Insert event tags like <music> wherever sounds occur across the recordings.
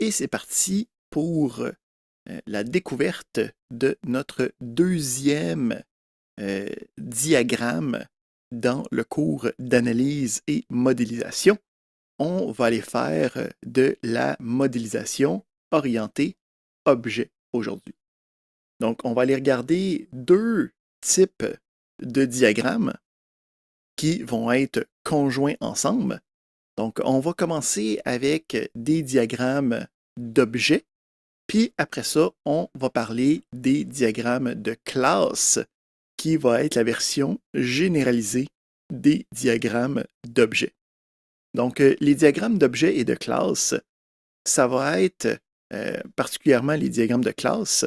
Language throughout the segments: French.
Et c'est parti pour euh, la découverte de notre deuxième euh, diagramme dans le cours d'analyse et modélisation. On va aller faire de la modélisation orientée objet aujourd'hui. Donc, on va aller regarder deux types de diagrammes qui vont être conjoints ensemble. Donc, on va commencer avec des diagrammes d'objets. Puis après ça, on va parler des diagrammes de classe, qui va être la version généralisée des diagrammes d'objets. Donc, euh, les diagrammes d'objets et de classe, ça va être, euh, particulièrement les diagrammes de classe,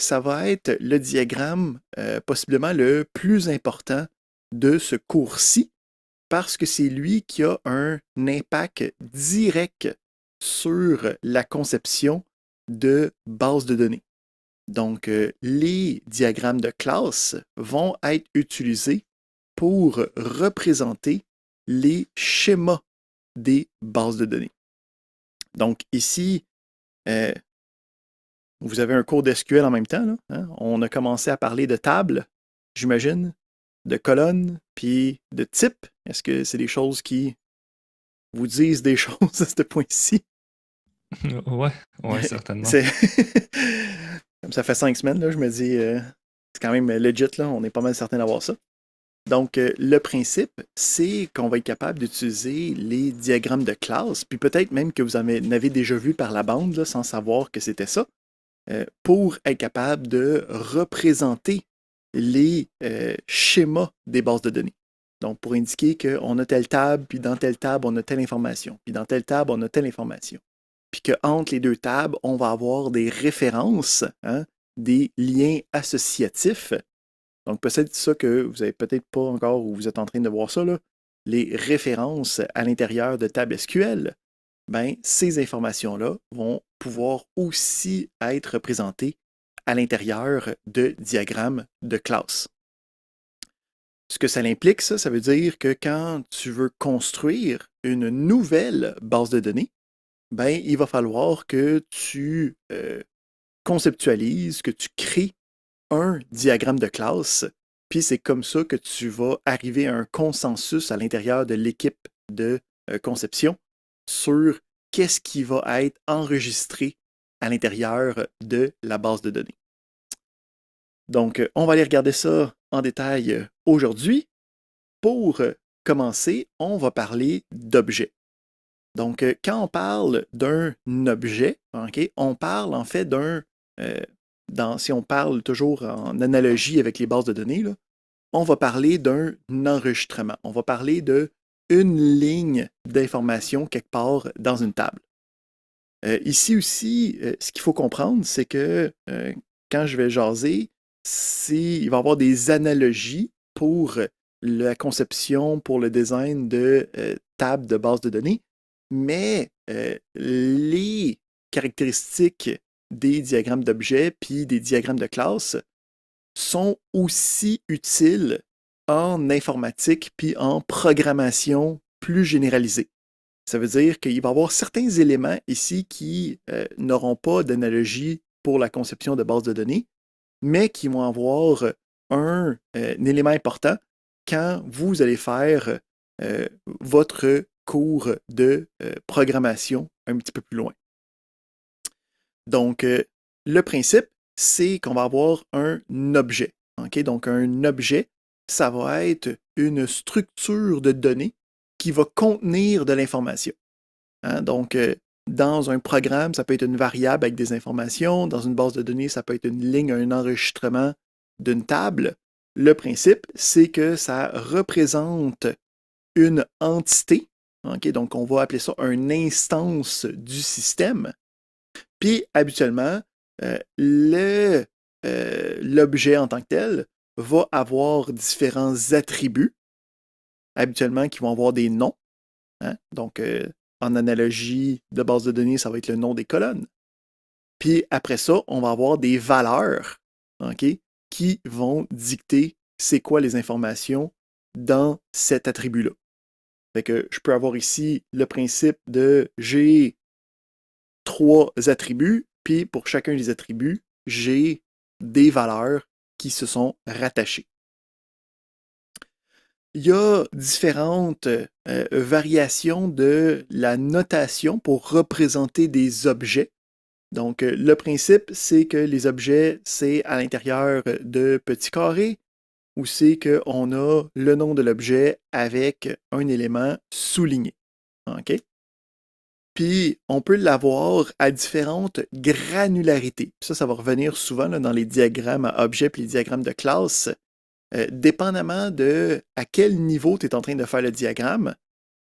ça va être le diagramme euh, possiblement le plus important de ce cours-ci, parce que c'est lui qui a un impact direct sur la conception de bases de données. Donc, euh, les diagrammes de classe vont être utilisés pour représenter les schémas des bases de données. Donc, ici, euh, vous avez un cours d'SQL en même temps. Hein. On a commencé à parler de tables, j'imagine, de colonnes, puis de types. Est-ce que c'est des choses qui vous disent des <laughs> choses à ce point-ci? ouais, certainement. Comme <laughs> ça fait cinq semaines, je me dis, euh, c'est quand même legit, là, on est pas mal certain d'avoir ça. Donc, euh, le principe, c'est qu'on va être capable d'utiliser les diagrammes de classe, puis peut-être même que vous en avez, déjà vu par la bande, sans savoir que c'était ça, euh, pour être capable de représenter les schémas des bases de données. Donc, pour indiquer qu'on a telle table, puis dans telle table, on a telle information, puis dans telle table, on a telle information puis qu'entre les deux tables, on va avoir des références, hein, des liens associatifs. Donc, peut-être ça que vous n'avez peut-être pas encore ou vous êtes en train de voir ça, les références à l'intérieur de table SQL. Ben, ces informations-là vont pouvoir aussi être présentées à l'intérieur de diagrammes de classe. Ce que ça implique, ça, ça veut dire que quand tu veux construire une nouvelle base de données, ben, il va falloir que tu euh, conceptualises, que tu crées un diagramme de classe, puis c'est comme ça que tu vas arriver à un consensus à l'intérieur de l'équipe de euh, conception sur qu'est-ce qui va être enregistré à l'intérieur de la base de données. Donc, on va aller regarder ça en détail euh, aujourd'hui. Pour commencer, on va parler d'objets. Donc, euh, quand on parle d'un objet, on parle en fait d'un, euh, dans, si on parle toujours en analogie avec les bases de données, on va parler d'un enregistrement. On va parler de une ligne d'information quelque part dans une table. Euh, ici aussi, ce qu'il faut comprendre, c'est que quand je vais jaser, il va y avoir des analogies pour la conception, pour le design de tables de bases de données, mais euh, les caractéristiques des diagrammes d'objets puis des diagrammes de classe sont aussi utiles en informatique puis en programmation plus généralisée. Ça veut dire qu'il va y avoir certains éléments ici qui euh, n'auront pas d'analogie pour la conception de bases de données, mais qui vont avoir un, euh, élément important quand vous allez faire votre cours de euh, programmation un petit peu plus loin. Donc, euh, le principe, c'est qu'on va avoir un objet. Donc, un objet, ça va être une structure de données qui va contenir de l'information. Hein? Donc, euh, dans un programme, ça peut être une variable avec des informations. Dans une base de données, ça peut être une ligne, un enregistrement d'une table. Le principe, c'est que ça représente une entité donc, on va appeler ça une instance du système. Puis, habituellement, euh, euh, l'objet en tant que tel va avoir différents attributs, habituellement qui vont avoir des noms. Hein. Donc, euh, en analogie de base de données, ça va être le nom des colonnes. Puis après ça, on va avoir des valeurs qui vont dicter c'est quoi les informations dans cet attribut-là. Ben, je peux avoir ici le principe de j'ai trois attributs, puis pour chacun des attributs, j'ai des valeurs qui se sont rattachées. Il y a différentes euh, variations de la notation pour représenter des objets. Donc, euh, le principe, c'est que les objets, c'est à l'intérieur euh, de petits carrés où c'est qu'on a le nom de l'objet avec un élément souligné. Puis on peut l'avoir à différentes granularités. Ça, ça va revenir souvent dans les diagrammes à objets et les diagrammes de classe. Euh, dépendamment de à quel niveau tu es en train de faire le diagramme,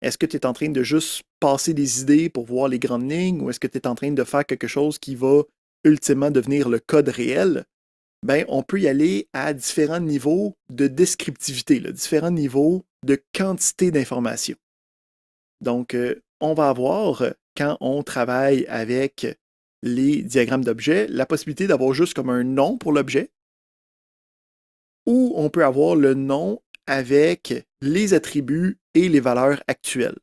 est-ce que tu es en train de juste passer des idées pour voir les grandes lignes ou est-ce que tu es en train de faire quelque chose qui va ultimement devenir le code réel? ben, on peut y aller à différents niveaux de descriptivité, différents niveaux de quantité d'informations. Donc, euh, on va avoir, quand on travaille avec les diagrammes d'objets, la possibilité d'avoir juste comme un nom pour l'objet, ou on peut avoir le nom avec les attributs et les valeurs actuelles.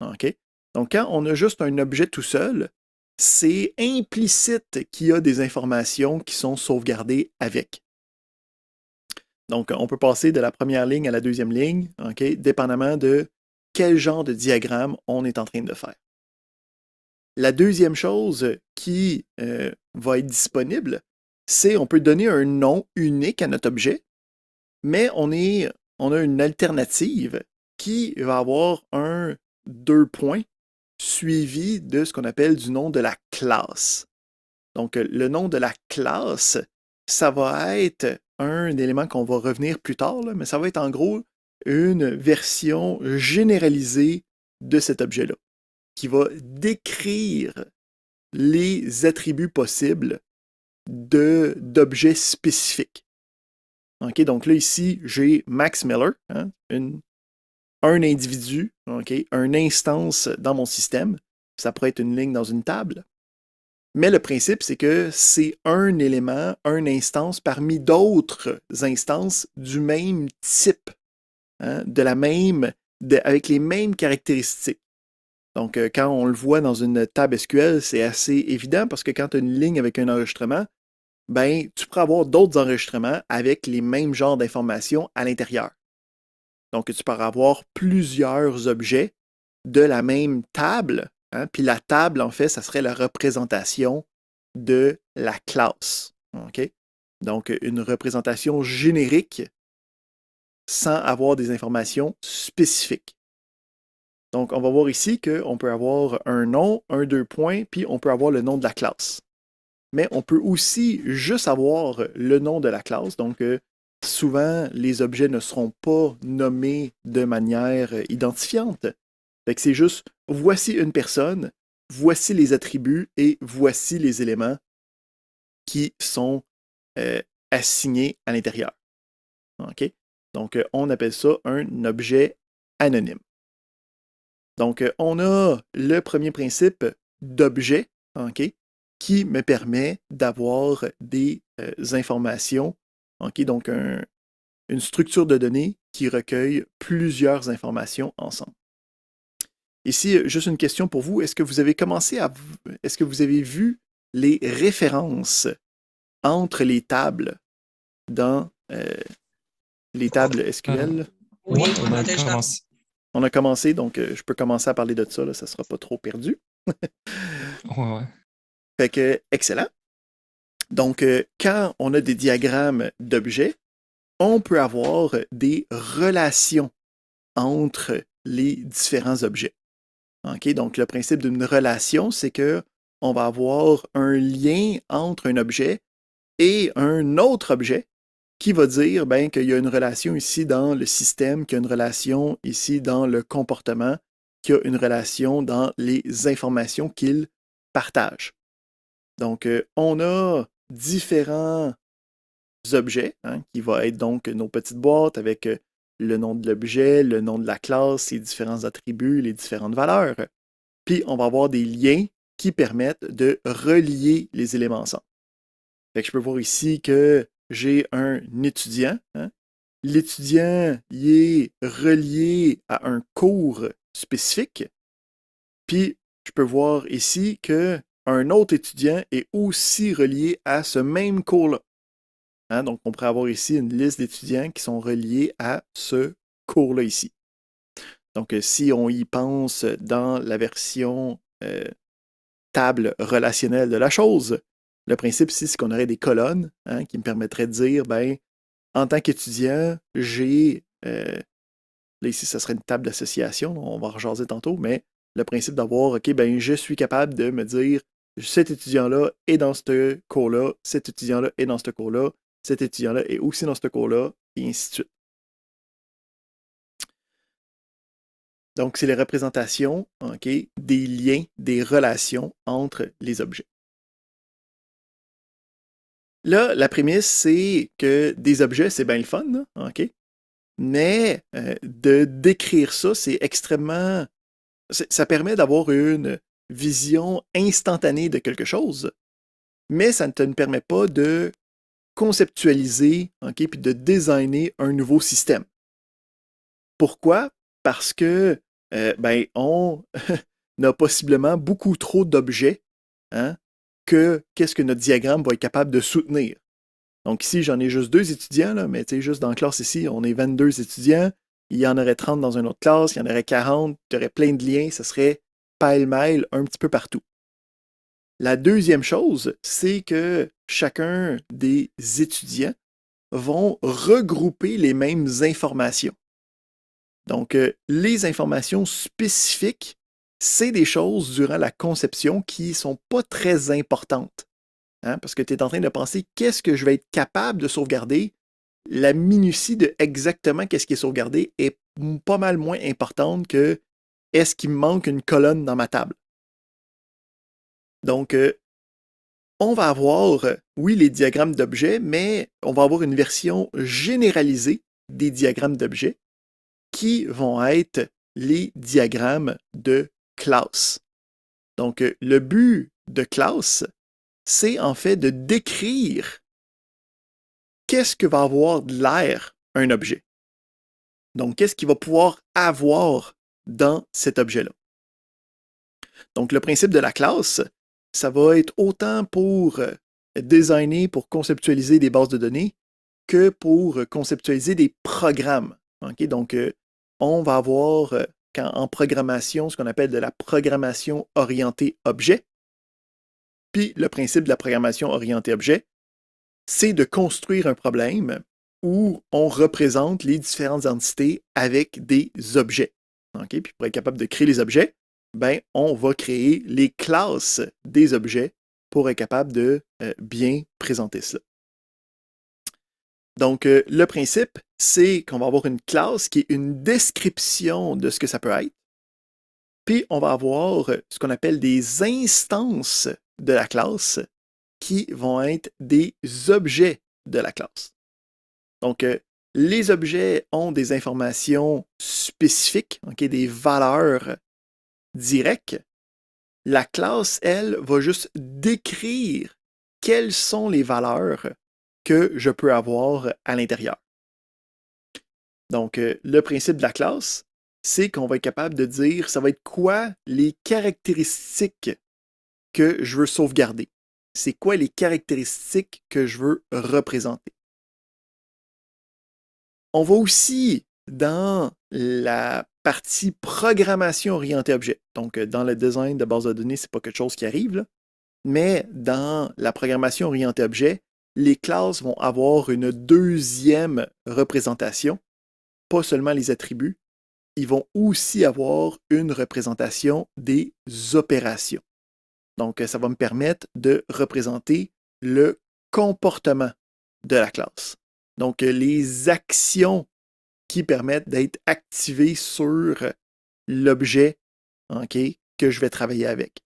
OK? Donc, quand on a juste un objet tout seul, c'est implicite qu'il y a des informations qui sont sauvegardées avec. Donc, on peut passer de la première ligne à la deuxième ligne, dépendamment de quel genre de diagramme on est en train de faire. La deuxième chose qui euh, va être disponible, c'est on peut donner un nom unique à notre objet, mais on, on a une alternative qui va avoir un deux points suivi de ce qu'on appelle du nom de la classe. Donc, euh, le nom de la classe, ça va être un élément qu'on va revenir plus tard, mais ça va être en gros une version généralisée de cet objet-là, qui va décrire les attributs possibles d'objets spécifiques. Ok, donc là, ici, j'ai Max Miller, hein, une un individu, ok, une instance dans mon système. Ça pourrait être une ligne dans une table. Mais le principe, c'est que c'est un élément, une instance parmi d'autres instances du même type, hein, de la même, avec les mêmes caractéristiques. Donc, euh, quand on le voit dans une table SQL, c'est assez évident parce que quand tu as une ligne avec un enregistrement, ben, tu pourras avoir d'autres enregistrements avec les mêmes genres d'informations à l'intérieur. Donc, tu peux avoir plusieurs objets de la même table. Hein, puis la table, en fait, ça serait la représentation de la classe. Donc, une représentation générique sans avoir des informations spécifiques. Donc, on va voir ici qu'on peut avoir un nom, un deux points, puis on peut avoir le nom de la classe. Mais on peut aussi juste avoir le nom de la classe. Donc, euh, souvent, les objets ne seront pas nommés de manière euh, identifiante. c'est juste, voici une personne, voici les attributs et voici les éléments qui sont euh, assignés à l'intérieur. Donc, euh, on appelle ça un objet anonyme. Donc, on a le premier principe d'objet, qui me permet d'avoir des informations donc, une structure de données qui recueille plusieurs informations ensemble. Ici, euh, juste une question pour vous. Est-ce que vous avez commencé à... Est-ce que vous avez vu les références entre les tables dans euh, les tables ah, ah. SQL? Oui, on a commencé. On a commencé, donc euh, je peux commencer à parler de ça. ça ne sera pas trop perdu. ouais, ouais. Fait que, excellent. Donc, euh, quand on a des diagrammes d'objets, on peut avoir des relations entre les différents objets. Ok, Donc, le principe d'une relation, c'est que on va avoir un lien entre un objet et un autre objet qui va dire ben, qu'il y a une relation ici dans le système, qu'il y a une relation ici dans le comportement, qu'il y a une relation dans les informations qu'il partage. Donc, euh, on a différents objets, hein, qui va être donc nos petites boîtes avec euh, le nom de l'objet, le nom de la classe, les différents attributs, les différentes valeurs. Puis on va avoir des liens qui permettent de relier les éléments ensemble. je peux voir ici que j'ai un étudiant. Hein. L'étudiant est relié à un cours spécifique. Puis je peux voir ici que un autre étudiant est aussi relié à ce même cours-là. Hein, donc, on pourrait avoir ici une liste d'étudiants qui sont reliés à ce cours-là ici. Donc, euh, si on y pense dans la version euh, table relationnelle de la chose, le principe ici, c'est qu'on aurait des colonnes hein, qui me permettraient de dire, ben, en tant qu'étudiant, j'ai... Euh, là, ici, ça serait une table d'association, on va rejaser tantôt, mais le principe d'avoir, OK, ben, je suis capable de me dire, cet étudiant-là est dans ce cours-là, cet étudiant-là est dans ce cours-là, cet étudiant-là est aussi dans ce cours-là, et ainsi de suite. Donc, c'est les représentations OK, des liens, des relations entre les objets. Là, la prémisse, c'est que des objets, c'est bien le fun, OK? Mais euh, de décrire ça, c'est extrêmement. Ça permet d'avoir une vision instantanée de quelque chose, mais ça ne te permet pas de conceptualiser, ok, puis de designer un nouveau système. Pourquoi? Parce que euh, ben, on <laughs> a possiblement beaucoup trop d'objets hein, que qu'est-ce que notre diagramme va être capable de soutenir. Donc ici, j'en ai juste deux étudiants, là, mais juste dans la classe ici, on est 22 étudiants. Il y en aurait 30 dans une autre classe, il y en aurait 40, tu aurais plein de liens, ce serait pêle-mêle un petit peu partout. La deuxième chose, c'est que chacun des étudiants vont regrouper les mêmes informations. Donc, euh, les informations spécifiques, c'est des choses durant la conception qui ne sont pas très importantes. Hein, parce que tu es en train de penser qu'est-ce que je vais être capable de sauvegarder. La minutie de exactement qu'est-ce qui est sauvegardé est pas mal moins importante que est-ce qu'il me manque une colonne dans ma table? Donc, euh, on va avoir, euh, oui, les diagrammes d'objets, mais on va avoir une version généralisée des diagrammes d'objets qui vont être les diagrammes de classe. Donc, euh, le but de classe, c'est en fait de décrire qu'est-ce que va avoir de l'air un objet. Donc, qu'est-ce qu'il va pouvoir avoir dans cet objet-là. Donc, le principe de la classe, ça va être autant pour euh, designer, pour conceptualiser des bases de données, que pour euh, conceptualiser des programmes. Donc, euh, on va avoir quand, en programmation ce qu'on appelle de la programmation orientée objet. Puis, le principe de la programmation orientée objet, c'est de construire un problème où on représente les différentes entités avec des objets puis pour être capable de créer les objets, ben, on va créer les classes des objets pour être capable de euh, bien présenter cela. Donc, euh, le principe, c'est qu'on va avoir une classe qui est une description de ce que ça peut être. Puis, on va avoir euh, ce qu'on appelle des instances de la classe qui vont être des objets de la classe. Donc, les objets ont des informations spécifiques, des valeurs directes. La classe, elle, va juste décrire quelles sont les valeurs que je peux avoir à l'intérieur. Donc, euh, le principe de la classe, c'est qu'on va être capable de dire ça va être quoi les caractéristiques que je veux sauvegarder. C'est quoi les caractéristiques que je veux représenter. On va aussi dans la partie programmation orientée objet. Donc, euh, dans le design de base de données, n'est pas quelque chose qui arrive, mais dans la programmation orientée objet, les classes vont avoir une deuxième représentation, pas seulement les attributs, ils vont aussi avoir une représentation des opérations. Donc, euh, ça va me permettre de représenter le comportement de la classe. Donc, euh, les actions qui permettent d'être activées sur l'objet que je vais travailler avec.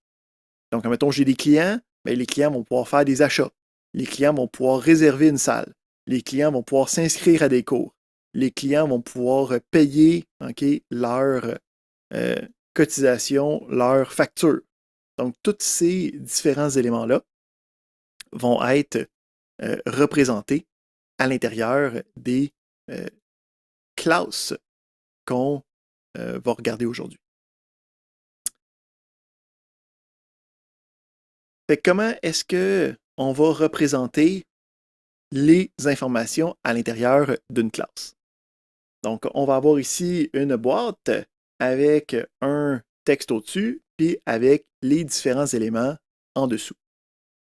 Donc, mettons, j'ai des clients, mais ben, les clients vont pouvoir faire des achats. Les clients vont pouvoir réserver une salle. Les clients vont pouvoir s'inscrire à des cours. Les clients vont pouvoir payer leur euh, cotisation, leur facture. Donc, tous ces différents éléments-là vont être euh, représentés à l'intérieur des euh, classes qu'on euh, va regarder aujourd'hui. Comment est-ce que on va représenter les informations à l'intérieur d'une classe? Donc, on va avoir ici une boîte avec un texte au-dessus, puis avec les différents éléments en dessous.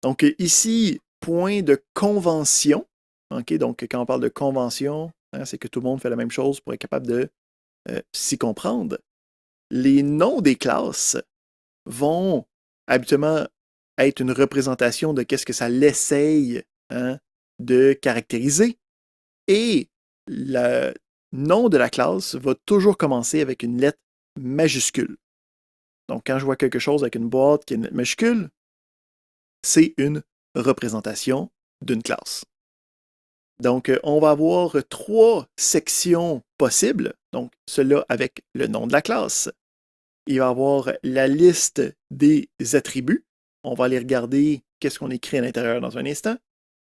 Donc, ici, point de convention donc, quand on parle de convention, hein, c'est que tout le monde fait la même chose pour être capable de euh, s'y comprendre. Les noms des classes vont habituellement être une représentation de qu'est-ce que ça l'essaye hein, de caractériser. Et le nom de la classe va toujours commencer avec une lettre majuscule. Donc, quand je vois quelque chose avec une boîte qui est une lettre majuscule, c'est une représentation d'une classe. Donc, euh, on va avoir euh, trois sections possibles. Donc, cela avec le nom de la classe. Il va y avoir la liste des attributs. On va aller regarder qu'est-ce qu'on écrit à l'intérieur dans un instant.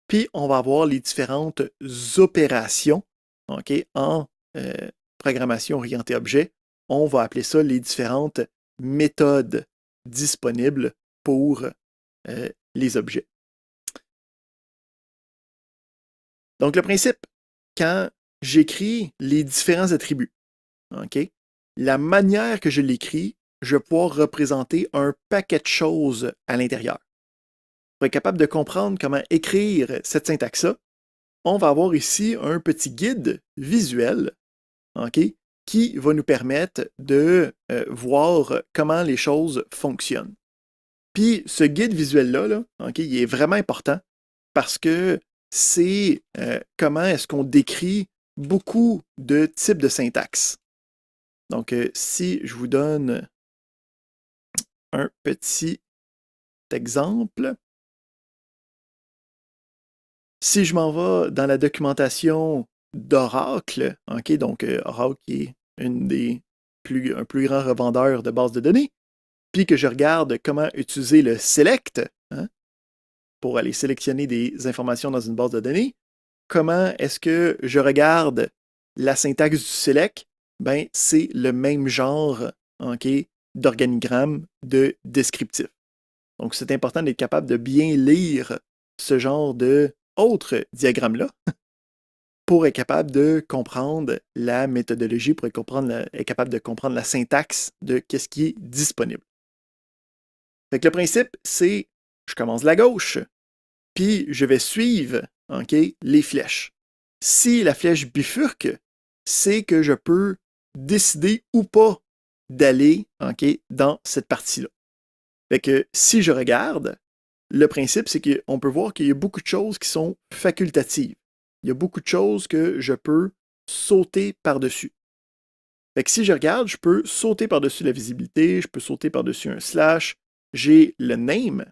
Puis, on va avoir les différentes opérations en euh, programmation orientée objet. On va appeler ça les différentes méthodes disponibles pour les objets. Donc, le principe, quand j'écris les différents attributs, La manière que je l'écris, je vais pouvoir représenter un paquet de choses à l'intérieur. Pour être capable de comprendre comment écrire cette syntaxe-là, on va avoir ici un petit guide visuel qui va nous permettre de euh, voir comment les choses fonctionnent. Puis ce guide visuel-là, là, il est vraiment important parce que c'est euh, comment est-ce qu'on décrit beaucoup de types de syntaxe. Donc, euh, si je vous donne un petit exemple, si je m'en vais dans la documentation d'Oracle, ok, donc euh, Oracle est un des plus, un plus grand revendeur de bases de données, puis que je regarde comment utiliser le select, hein, pour aller sélectionner des informations dans une base de données, comment est-ce que je regarde la syntaxe du select? Ben, c'est le même genre d'organigramme de descriptif. Donc, c'est important d'être capable de bien lire ce genre de diagrammes diagramme-là <laughs> pour être capable de comprendre la méthodologie, pour être, capable de comprendre la syntaxe de quest ce qui est disponible. Fait le principe, c'est je commence de la gauche, puis je vais suivre les flèches. Si la flèche bifurque, c'est que je peux décider ou pas d'aller dans cette partie-là. Fait que si je regarde, le principe, c'est qu'on peut voir qu'il y a beaucoup de choses qui sont facultatives. Il y a beaucoup de choses que je peux sauter par-dessus. si je regarde, je peux sauter par-dessus la visibilité, je peux sauter par-dessus un slash, j'ai le name,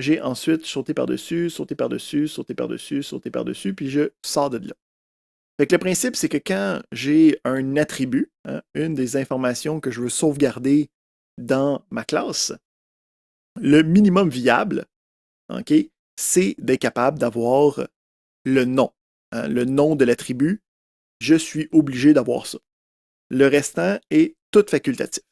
j'ai ensuite sauté par-dessus, sauté par-dessus, sauté par-dessus, sauté par-dessus, puis je sors de là. le principe, c'est que quand j'ai un attribut, hein, une des informations que je veux sauvegarder dans ma classe, le minimum viable, c'est d'être capable d'avoir le nom. Hein, le nom de l'attribut, je suis obligé d'avoir ça. Le restant est tout facultatif.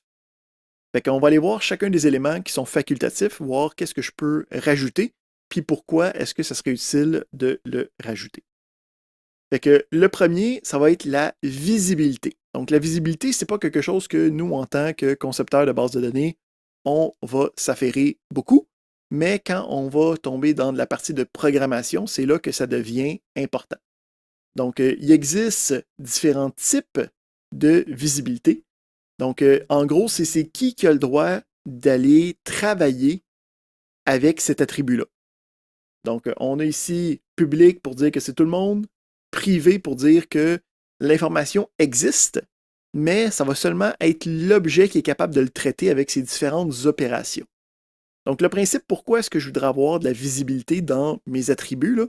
On va aller voir chacun des éléments qui sont facultatifs, voir qu'est-ce que je peux rajouter, puis pourquoi est-ce que ça serait utile de le rajouter. le premier, ça va être la visibilité. Donc la visibilité, c'est pas quelque chose que nous, en tant que concepteurs de base de données, on va s'affairer beaucoup, mais quand on va tomber dans la partie de programmation, c'est là que ça devient important. Donc euh, il existe différents types de visibilité. Donc, euh, en gros, c'est qui qui a le droit d'aller travailler avec cet attribut-là. Donc, euh, on a ici public pour dire que c'est tout le monde, privé pour dire que l'information existe, mais ça va seulement être l'objet qui est capable de le traiter avec ses différentes opérations. Donc, le principe, pourquoi est-ce que je voudrais avoir de la visibilité dans mes attributs, là?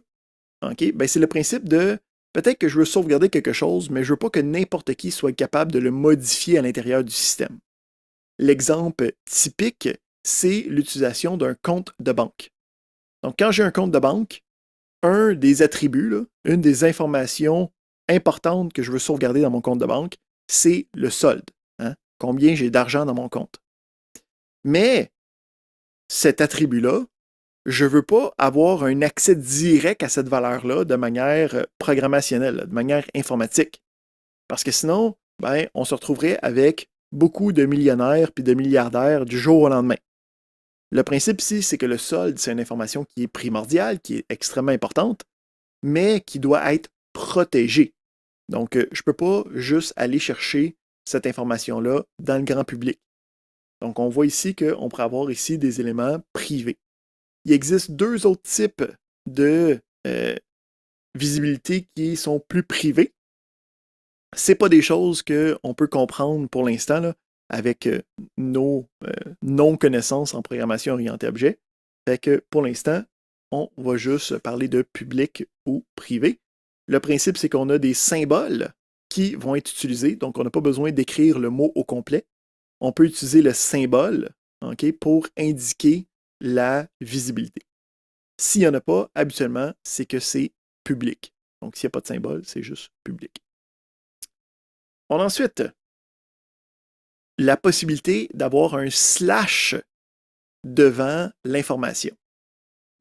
Ben, c'est le principe de Peut-être que je veux sauvegarder quelque chose, mais je veux pas que n'importe qui soit capable de le modifier à l'intérieur du système. L'exemple typique, c'est l'utilisation d'un compte de banque. Donc, quand j'ai un compte de banque, un des attributs, une des informations importantes que je veux sauvegarder dans mon compte de banque, c'est le solde. Hein, combien j'ai d'argent dans mon compte. Mais cet attribut-là, je ne veux pas avoir un accès direct à cette valeur-là de manière euh, programmationnelle, de manière informatique. Parce que sinon, ben, on se retrouverait avec beaucoup de millionnaires puis de milliardaires du jour au lendemain. Le principe ici, c'est que le solde, c'est une information qui est primordiale, qui est extrêmement importante, mais qui doit être protégée. Donc, euh, je ne peux pas juste aller chercher cette information-là dans le grand public. Donc, on voit ici qu'on pourrait avoir ici des éléments privés il existe deux autres types de euh, visibilité qui sont plus privées. C'est pas des choses qu'on peut comprendre pour l'instant avec euh, nos euh, non-connaissances en programmation orientée objet. que pour l'instant, on va juste parler de public ou privé. Le principe, c'est qu'on a des symboles qui vont être utilisés, donc on n'a pas besoin d'écrire le mot au complet. On peut utiliser le symbole pour indiquer la visibilité. S'il n'y en a pas, habituellement, c'est que c'est public. Donc, s'il n'y a pas de symbole, c'est juste public. On a ensuite la possibilité d'avoir un slash devant l'information.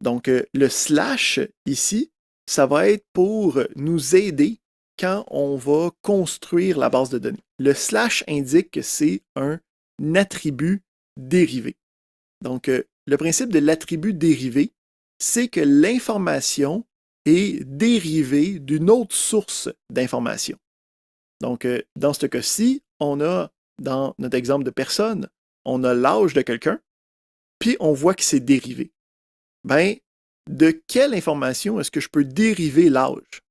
Donc, euh, le slash ici, ça va être pour nous aider quand on va construire la base de données. Le slash indique que c'est un attribut dérivé. Donc, euh, le principe de l'attribut dérivé, c'est que l'information est dérivée d'une autre source d'information. Donc, euh, dans ce cas-ci, on a, dans notre exemple de personne, on a l'âge de quelqu'un, puis on voit que c'est dérivé. Ben, de quelle information est-ce que je peux dériver l'âge?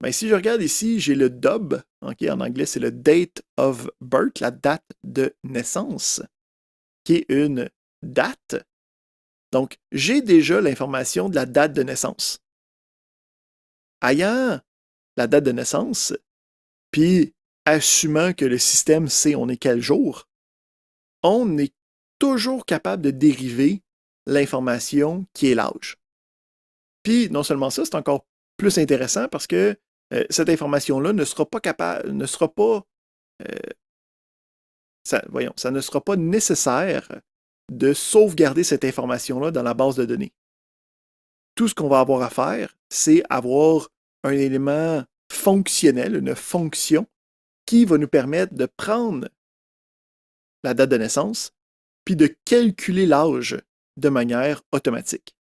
Ben, si je regarde ici, j'ai le DOB, en anglais c'est le date of birth, la date de naissance, qui est une date. Donc, j'ai déjà l'information de la date de naissance. Ayant la date de naissance, puis assumant que le système sait on est quel jour, on est toujours capable de dériver l'information qui est l'âge. Puis, non seulement ça, c'est encore plus intéressant parce que euh, cette information-là ne sera pas capable, ne sera pas euh, ça ne sera pas nécessaire de sauvegarder cette information-là dans la base de données. Tout ce qu'on va avoir à faire, c'est avoir un élément fonctionnel, une fonction, qui va nous permettre de prendre la date de naissance, puis de calculer l'âge de manière automatique.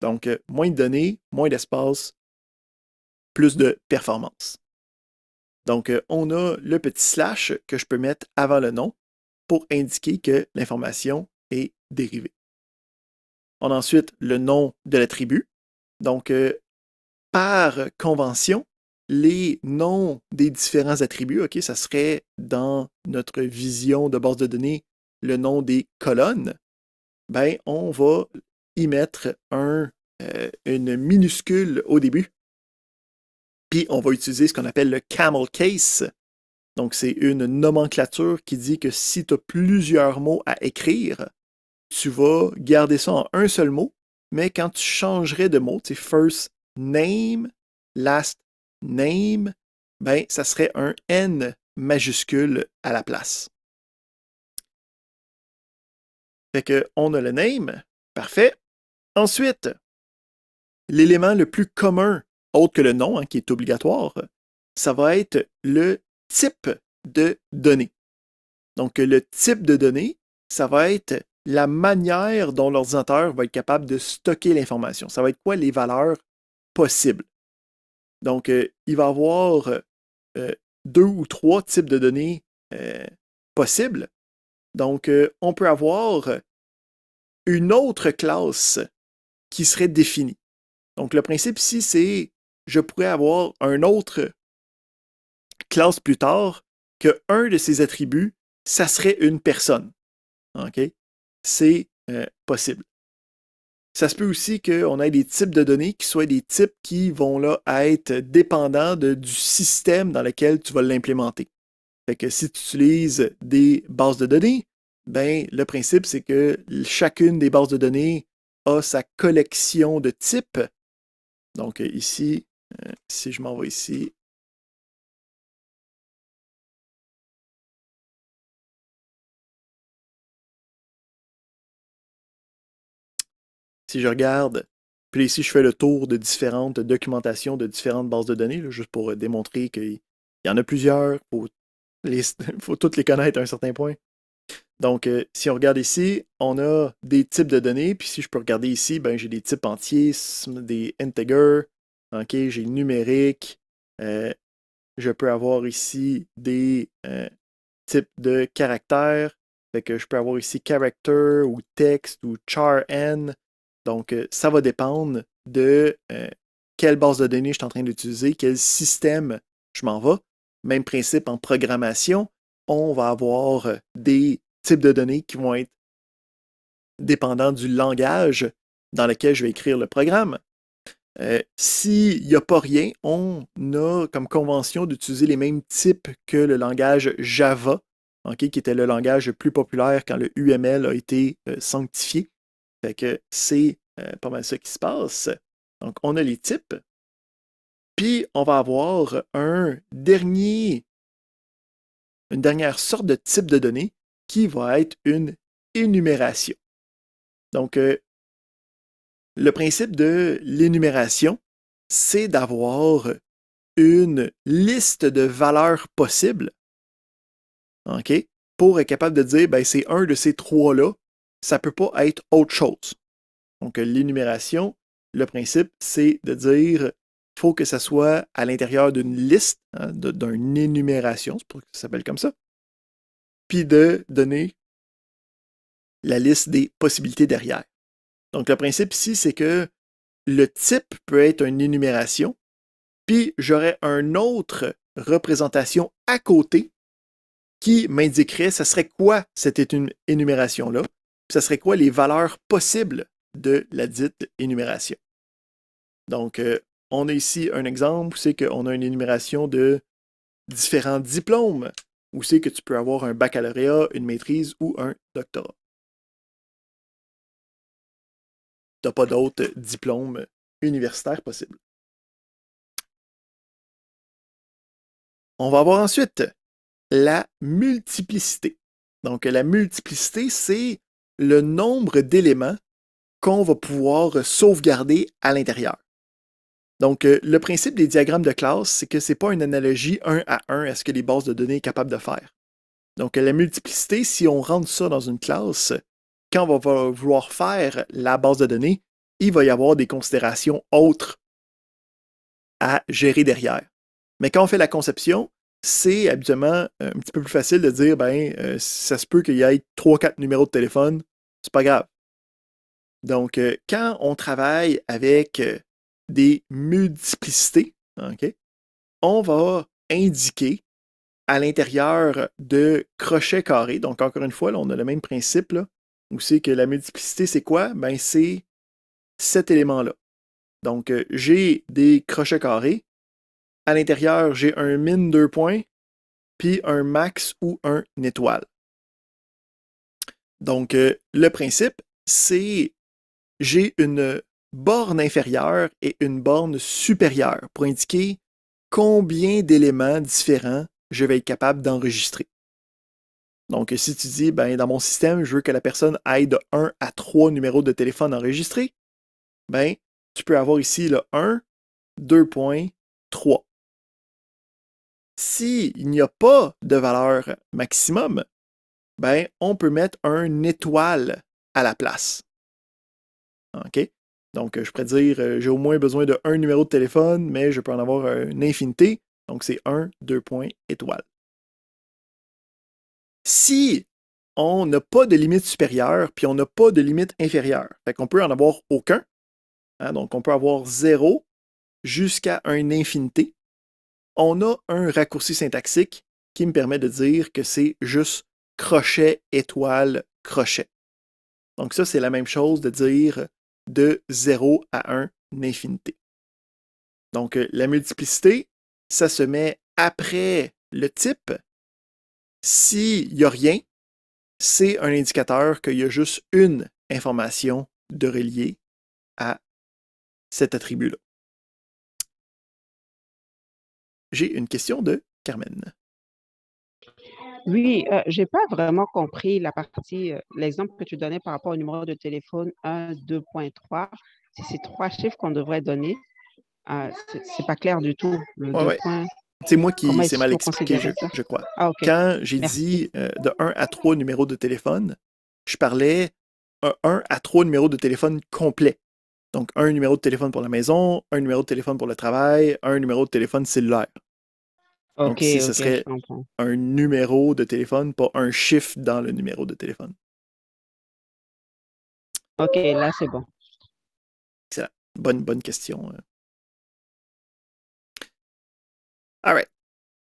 Donc, euh, moins de données, moins d'espace, plus de performance. Donc, euh, on a le petit slash que je peux mettre avant le nom pour indiquer que l'information est dérivée. On a ensuite le nom de l'attribut. Donc, euh, par convention, les noms des différents attributs, OK, ça serait dans notre vision de base de données le nom des colonnes, ben, on va y mettre euh, une minuscule au début. Puis on va utiliser ce qu'on appelle le camel case donc, c'est une nomenclature qui dit que si tu as plusieurs mots à écrire, tu vas garder ça en un seul mot, mais quand tu changerais de mot, c'est first name, last name, ben, ça serait un N majuscule à la place. Fait que on a le name, parfait. Ensuite, l'élément le plus commun, autre que le nom, hein, qui est obligatoire, ça va être le type de données. Donc, le type de données, ça va être la manière dont l'ordinateur va être capable de stocker l'information. Ça va être quoi les valeurs possibles. Donc, euh, il va avoir euh, euh, deux ou trois types de données possibles. Donc, on peut avoir une autre classe qui serait définie. Donc, le principe ici, c'est je pourrais avoir un autre classe plus tard que un de ces attributs, ça serait une personne. OK? C'est euh, possible. Ça se peut aussi qu'on ait des types de données qui soient des types qui vont là être dépendants du système dans lequel tu vas l'implémenter. Fait que si tu utilises des bases de données, ben, le principe, c'est que chacune des bases de données a sa collection de types. Donc ici, euh, si je m'en vais ici Si je regarde, puis ici, je fais le tour de différentes documentations, de différentes bases de données, juste pour euh, démontrer qu'il y en a plusieurs. Il <laughs> faut, toutes les connaître à un certain point. Donc, euh, si on regarde ici, on a des types de données. Puis si je peux regarder ici, ben, j'ai des types entiers, des integers, j'ai numérique. Euh, je peux avoir ici des types de caractères. je peux avoir ici character ou texte ou char n. Donc, euh, ça va dépendre de euh, quelle base de données je suis en train d'utiliser, quel système je m'en vais. Même principe en programmation, on va avoir euh, des types de données qui vont être dépendants du langage dans lequel je vais écrire le programme. S'il n'y a pas rien, on a comme convention d'utiliser les mêmes types que le langage Java, qui était le langage le plus populaire quand le UML a été sanctifié. Fait que c'est euh, pas mal ça qui se passe. Donc, on a les types. Puis, on va avoir un dernier, une dernière sorte de type de données qui va être une énumération. Donc, euh, le principe de l'énumération, c'est d'avoir une liste de valeurs possibles. OK? Pour être capable de dire, ben, c'est un de ces trois-là ça ne peut pas être autre chose. Donc, l'énumération, le principe, c'est de dire faut que ça soit à l'intérieur d'une liste, hein, d'une énumération, c'est pour que ça s'appelle comme ça, puis de donner la liste des possibilités derrière. Donc, le principe ici, c'est que le type peut être une énumération, puis j'aurais une autre représentation à côté qui m'indiquerait ce serait quoi cette énumération-là, ce serait quoi les valeurs possibles de la dite énumération. Donc, euh, on a ici un exemple, où c'est qu'on a une énumération de différents diplômes, où c'est que tu peux avoir un baccalauréat, une maîtrise ou un doctorat. Tu n'as pas d'autres diplômes universitaires possibles. On va voir ensuite la multiplicité. Donc, la multiplicité, c'est le nombre d'éléments qu'on va pouvoir sauvegarder à l'intérieur. Donc, euh, le principe des diagrammes de classe, c'est que ce n'est pas une analogie un à un à ce que les bases de données sont capables de faire. Donc, la multiplicité, si on rentre ça dans une classe, quand on va vouloir faire la base de données, il va y avoir des considérations autres à gérer derrière. Mais quand on fait la conception, c'est habituellement euh, un petit peu plus facile de dire, ben, euh, ça se peut qu'il y ait trois quatre numéros de téléphone, c'est pas grave. Donc, euh, quand on travaille avec euh, des multiplicités, on va indiquer à l'intérieur de crochets carrés. Donc, encore une fois, là, on a le même principe. Là, savez que la multiplicité, c'est quoi? Ben, c'est cet élément-là. Donc, euh, j'ai des crochets carrés. À l'intérieur, j'ai un min deux points, puis un max ou un étoile. Donc, euh, le principe, c'est j'ai une borne inférieure et une borne supérieure pour indiquer combien d'éléments différents je vais être capable d'enregistrer. Donc, si tu dis, ben, dans mon système, je veux que la personne aille de 1 à 3 numéros de téléphone enregistrés, ben, tu peux avoir ici le 1, 2.3. S'il n'y a pas de valeur maximum, ben, on peut mettre un étoile à la place. OK? Donc, euh, je pourrais dire, euh, j'ai au moins besoin de un numéro de téléphone, mais je peux en avoir euh, une infinité. Donc, c'est un, deux points, étoile. Si on n'a pas de limite supérieure, puis on n'a pas de limite inférieure, fait qu'on peut en avoir aucun. Hein, donc, on peut avoir zéro jusqu'à un infinité. On a un raccourci syntaxique qui me permet de dire que c'est juste crochet, étoile, crochet. Donc ça, c'est la même chose de dire de 0 à 1, infinité Donc euh, la multiplicité, ça se met après le type. S'il n'y a rien, c'est un indicateur qu'il y a juste une information de relier à cet attribut-là. J'ai une question de Carmen. Oui, euh, je n'ai pas vraiment compris la partie, euh, l'exemple que tu donnais par rapport au numéro de téléphone 1, 2.3. C'est ces trois chiffres qu'on devrait donner. Euh, c'est pas clair du tout. C'est moi qui s'est mal expliqué, je, crois. Ah, Quand j'ai dit de 1 à 3 numéros de téléphone, je parlais un 1 à 3 numéros de téléphone complet. Donc, un numéro de téléphone pour la maison, un numéro de téléphone pour le travail, un numéro de téléphone cellulaire. Donc ce serait un numéro de téléphone, pas un chiffre dans le numéro de téléphone. OK, là, c'est bon. Excellent. Bonne, bonne question. Euh. All right.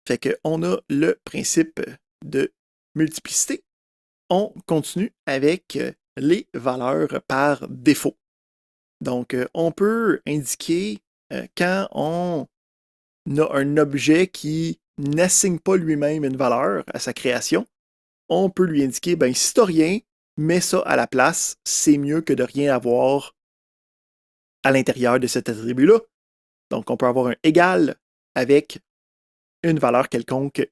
Fait qu'on a le principe de multiplicité. On continue avec euh, les valeurs par défaut. Donc, euh, on peut indiquer quand on un objet qui n'assigne pas lui-même une valeur à sa création, on peut lui indiquer, ben, si t'as rien, mets ça à la place, c'est mieux que de rien avoir à l'intérieur de cet attribut-là. Donc, on peut avoir un égal avec une valeur quelconque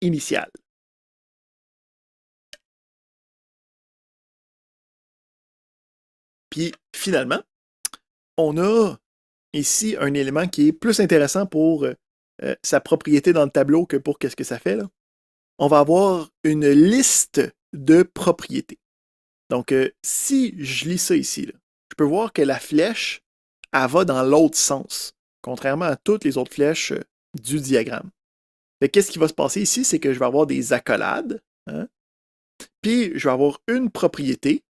initiale. Puis finalement, on a ici un élément qui est plus intéressant pour euh, euh, sa propriété dans le tableau que pour qu'est-ce que ça fait. Là. On va avoir une liste de propriétés. Donc, euh, si je lis ça ici, je peux voir que la flèche, elle va dans l'autre sens, contrairement à toutes les autres flèches du diagramme. Mais Qu'est-ce qui va se passer ici? C'est que je vais avoir des accolades, hein, puis je vais avoir une propriété,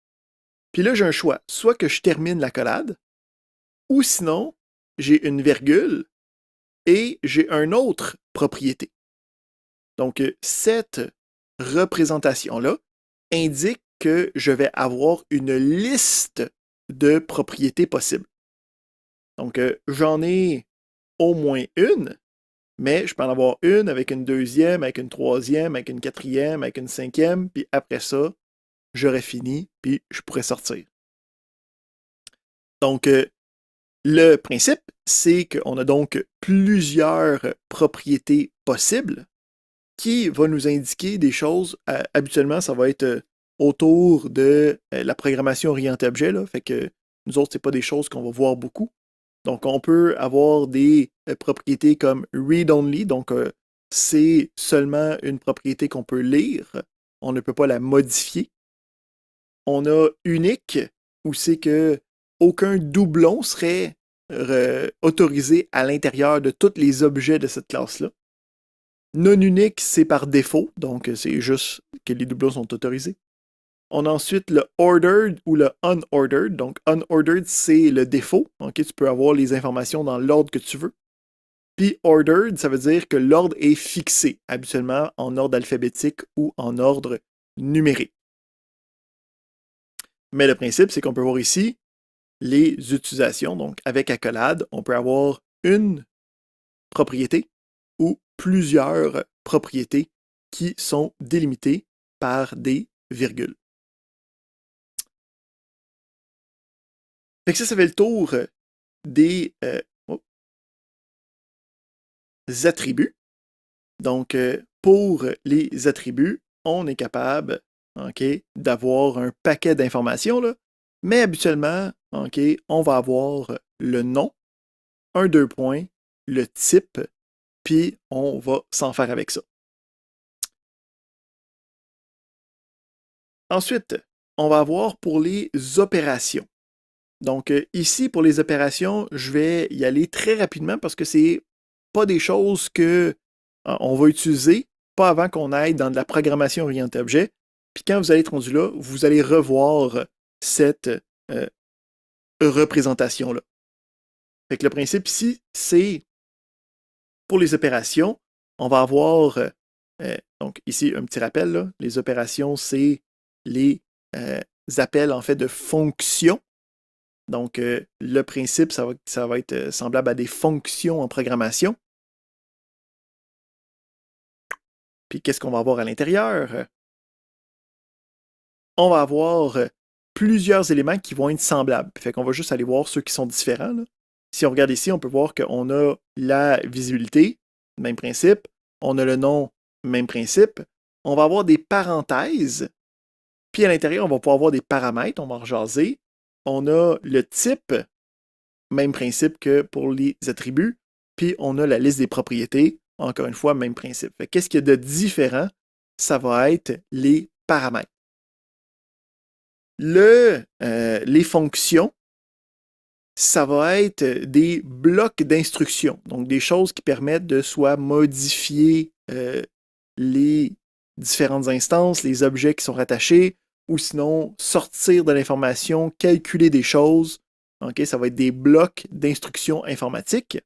puis là, j'ai un choix. Soit que je termine l'accolade, ou sinon, j'ai une virgule et j'ai une autre propriété. Donc, euh, cette représentation-là indique que je vais avoir une liste de propriétés possibles. Donc, euh, j'en ai au moins une, mais je peux en avoir une avec une deuxième, avec une troisième, avec une quatrième, avec une cinquième, puis après ça, j'aurai fini, puis je pourrais sortir. Donc, euh, le principe, c'est qu'on a donc plusieurs propriétés possibles qui vont nous indiquer des choses. Euh, habituellement, ça va être euh, autour de euh, la programmation orientée objet. Là, fait que nous autres, ce pas des choses qu'on va voir beaucoup. Donc, on peut avoir des propriétés comme read-only. Donc, c'est seulement une propriété qu'on peut lire. On ne peut pas la modifier. On a unique, où c'est que aucun doublon serait Autorisé à l'intérieur de tous les objets de cette classe-là. Non unique, c'est par défaut, donc euh, c'est juste que les doublons sont autorisés. On a ensuite le ordered ou le unordered. Donc, unordered, c'est le défaut. tu peux avoir les informations dans l'ordre que tu veux. Puis, ordered, ça veut dire que l'ordre est fixé, habituellement en ordre alphabétique ou en ordre numérique. Mais le principe, c'est qu'on peut voir ici les utilisations. Donc, avec accolade, on peut avoir une propriété ou plusieurs propriétés qui sont délimitées par des virgules. ça, ça fait le tour euh, des, euh, oh, attributs. Donc, euh, pour les attributs, on est capable d'avoir un paquet d'informations. Mais habituellement, OK, on va avoir le nom, un deux points, le type, puis on va s'en faire avec ça. Ensuite, on va voir pour les opérations. Donc euh, ici, pour les opérations, je vais y aller très rapidement parce que c'est pas des choses qu'on euh, va utiliser, pas avant qu'on aille dans de la programmation orientée objet. Puis quand vous allez être rendu là, vous allez revoir cette euh, représentation-là. Fait que le principe ici, c'est pour les opérations, on va avoir, euh, euh, donc ici un petit rappel, les opérations, c'est les appels en fait de fonctions. Donc le principe, ça va, ça va être semblable à des fonctions en programmation. Puis qu'est-ce qu'on va avoir à l'intérieur? On va avoir plusieurs éléments qui vont être semblables. Fait qu'on va juste aller voir ceux qui sont différents. Si on regarde ici, on peut voir qu'on a la visibilité, même principe. On a le nom, même principe. On va avoir des parenthèses. Puis à l'intérieur, on va pouvoir avoir des paramètres. On va rejaser. On a le type, même principe que pour les attributs. Puis on a la liste des propriétés. Encore une fois, même principe. Qu'est-ce qu'il y a de différent? Ça va être les paramètres. Le, euh, les fonctions, ça va être des blocs d'instructions, donc des choses qui permettent de soit modifier euh, les différentes instances, les objets qui sont rattachés, ou sinon sortir de l'information, calculer des choses. ça va être des blocs d'instructions informatiques.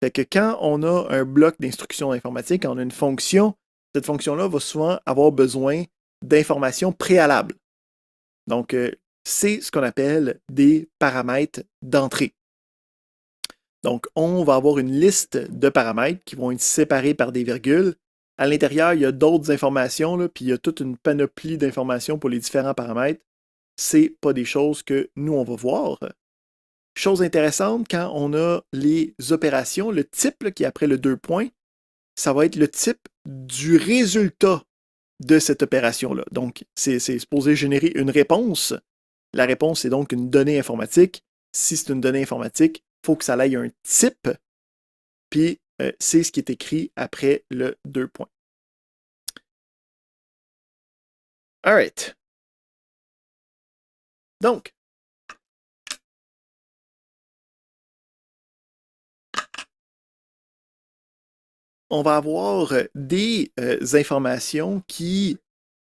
que quand on a un bloc d'instructions informatiques, on a une fonction, cette fonction-là va souvent avoir besoin d'informations préalables. Donc, euh, c'est ce qu'on appelle des paramètres d'entrée. Donc, on va avoir une liste de paramètres qui vont être séparés par des virgules. À l'intérieur, il y a d'autres informations, puis il y a toute une panoplie d'informations pour les différents paramètres. Ce n'est pas des choses que nous, on va voir. Chose intéressante, quand on a les opérations, le type qui est après le deux points, ça va être le type du résultat de cette opération-là. Donc, c'est supposé générer une réponse. La réponse est donc une donnée informatique. Si c'est une donnée informatique, il faut que ça aille un type. Puis, euh, c'est ce qui est écrit après le deux points. All right. Donc, on va avoir euh, des euh, informations qui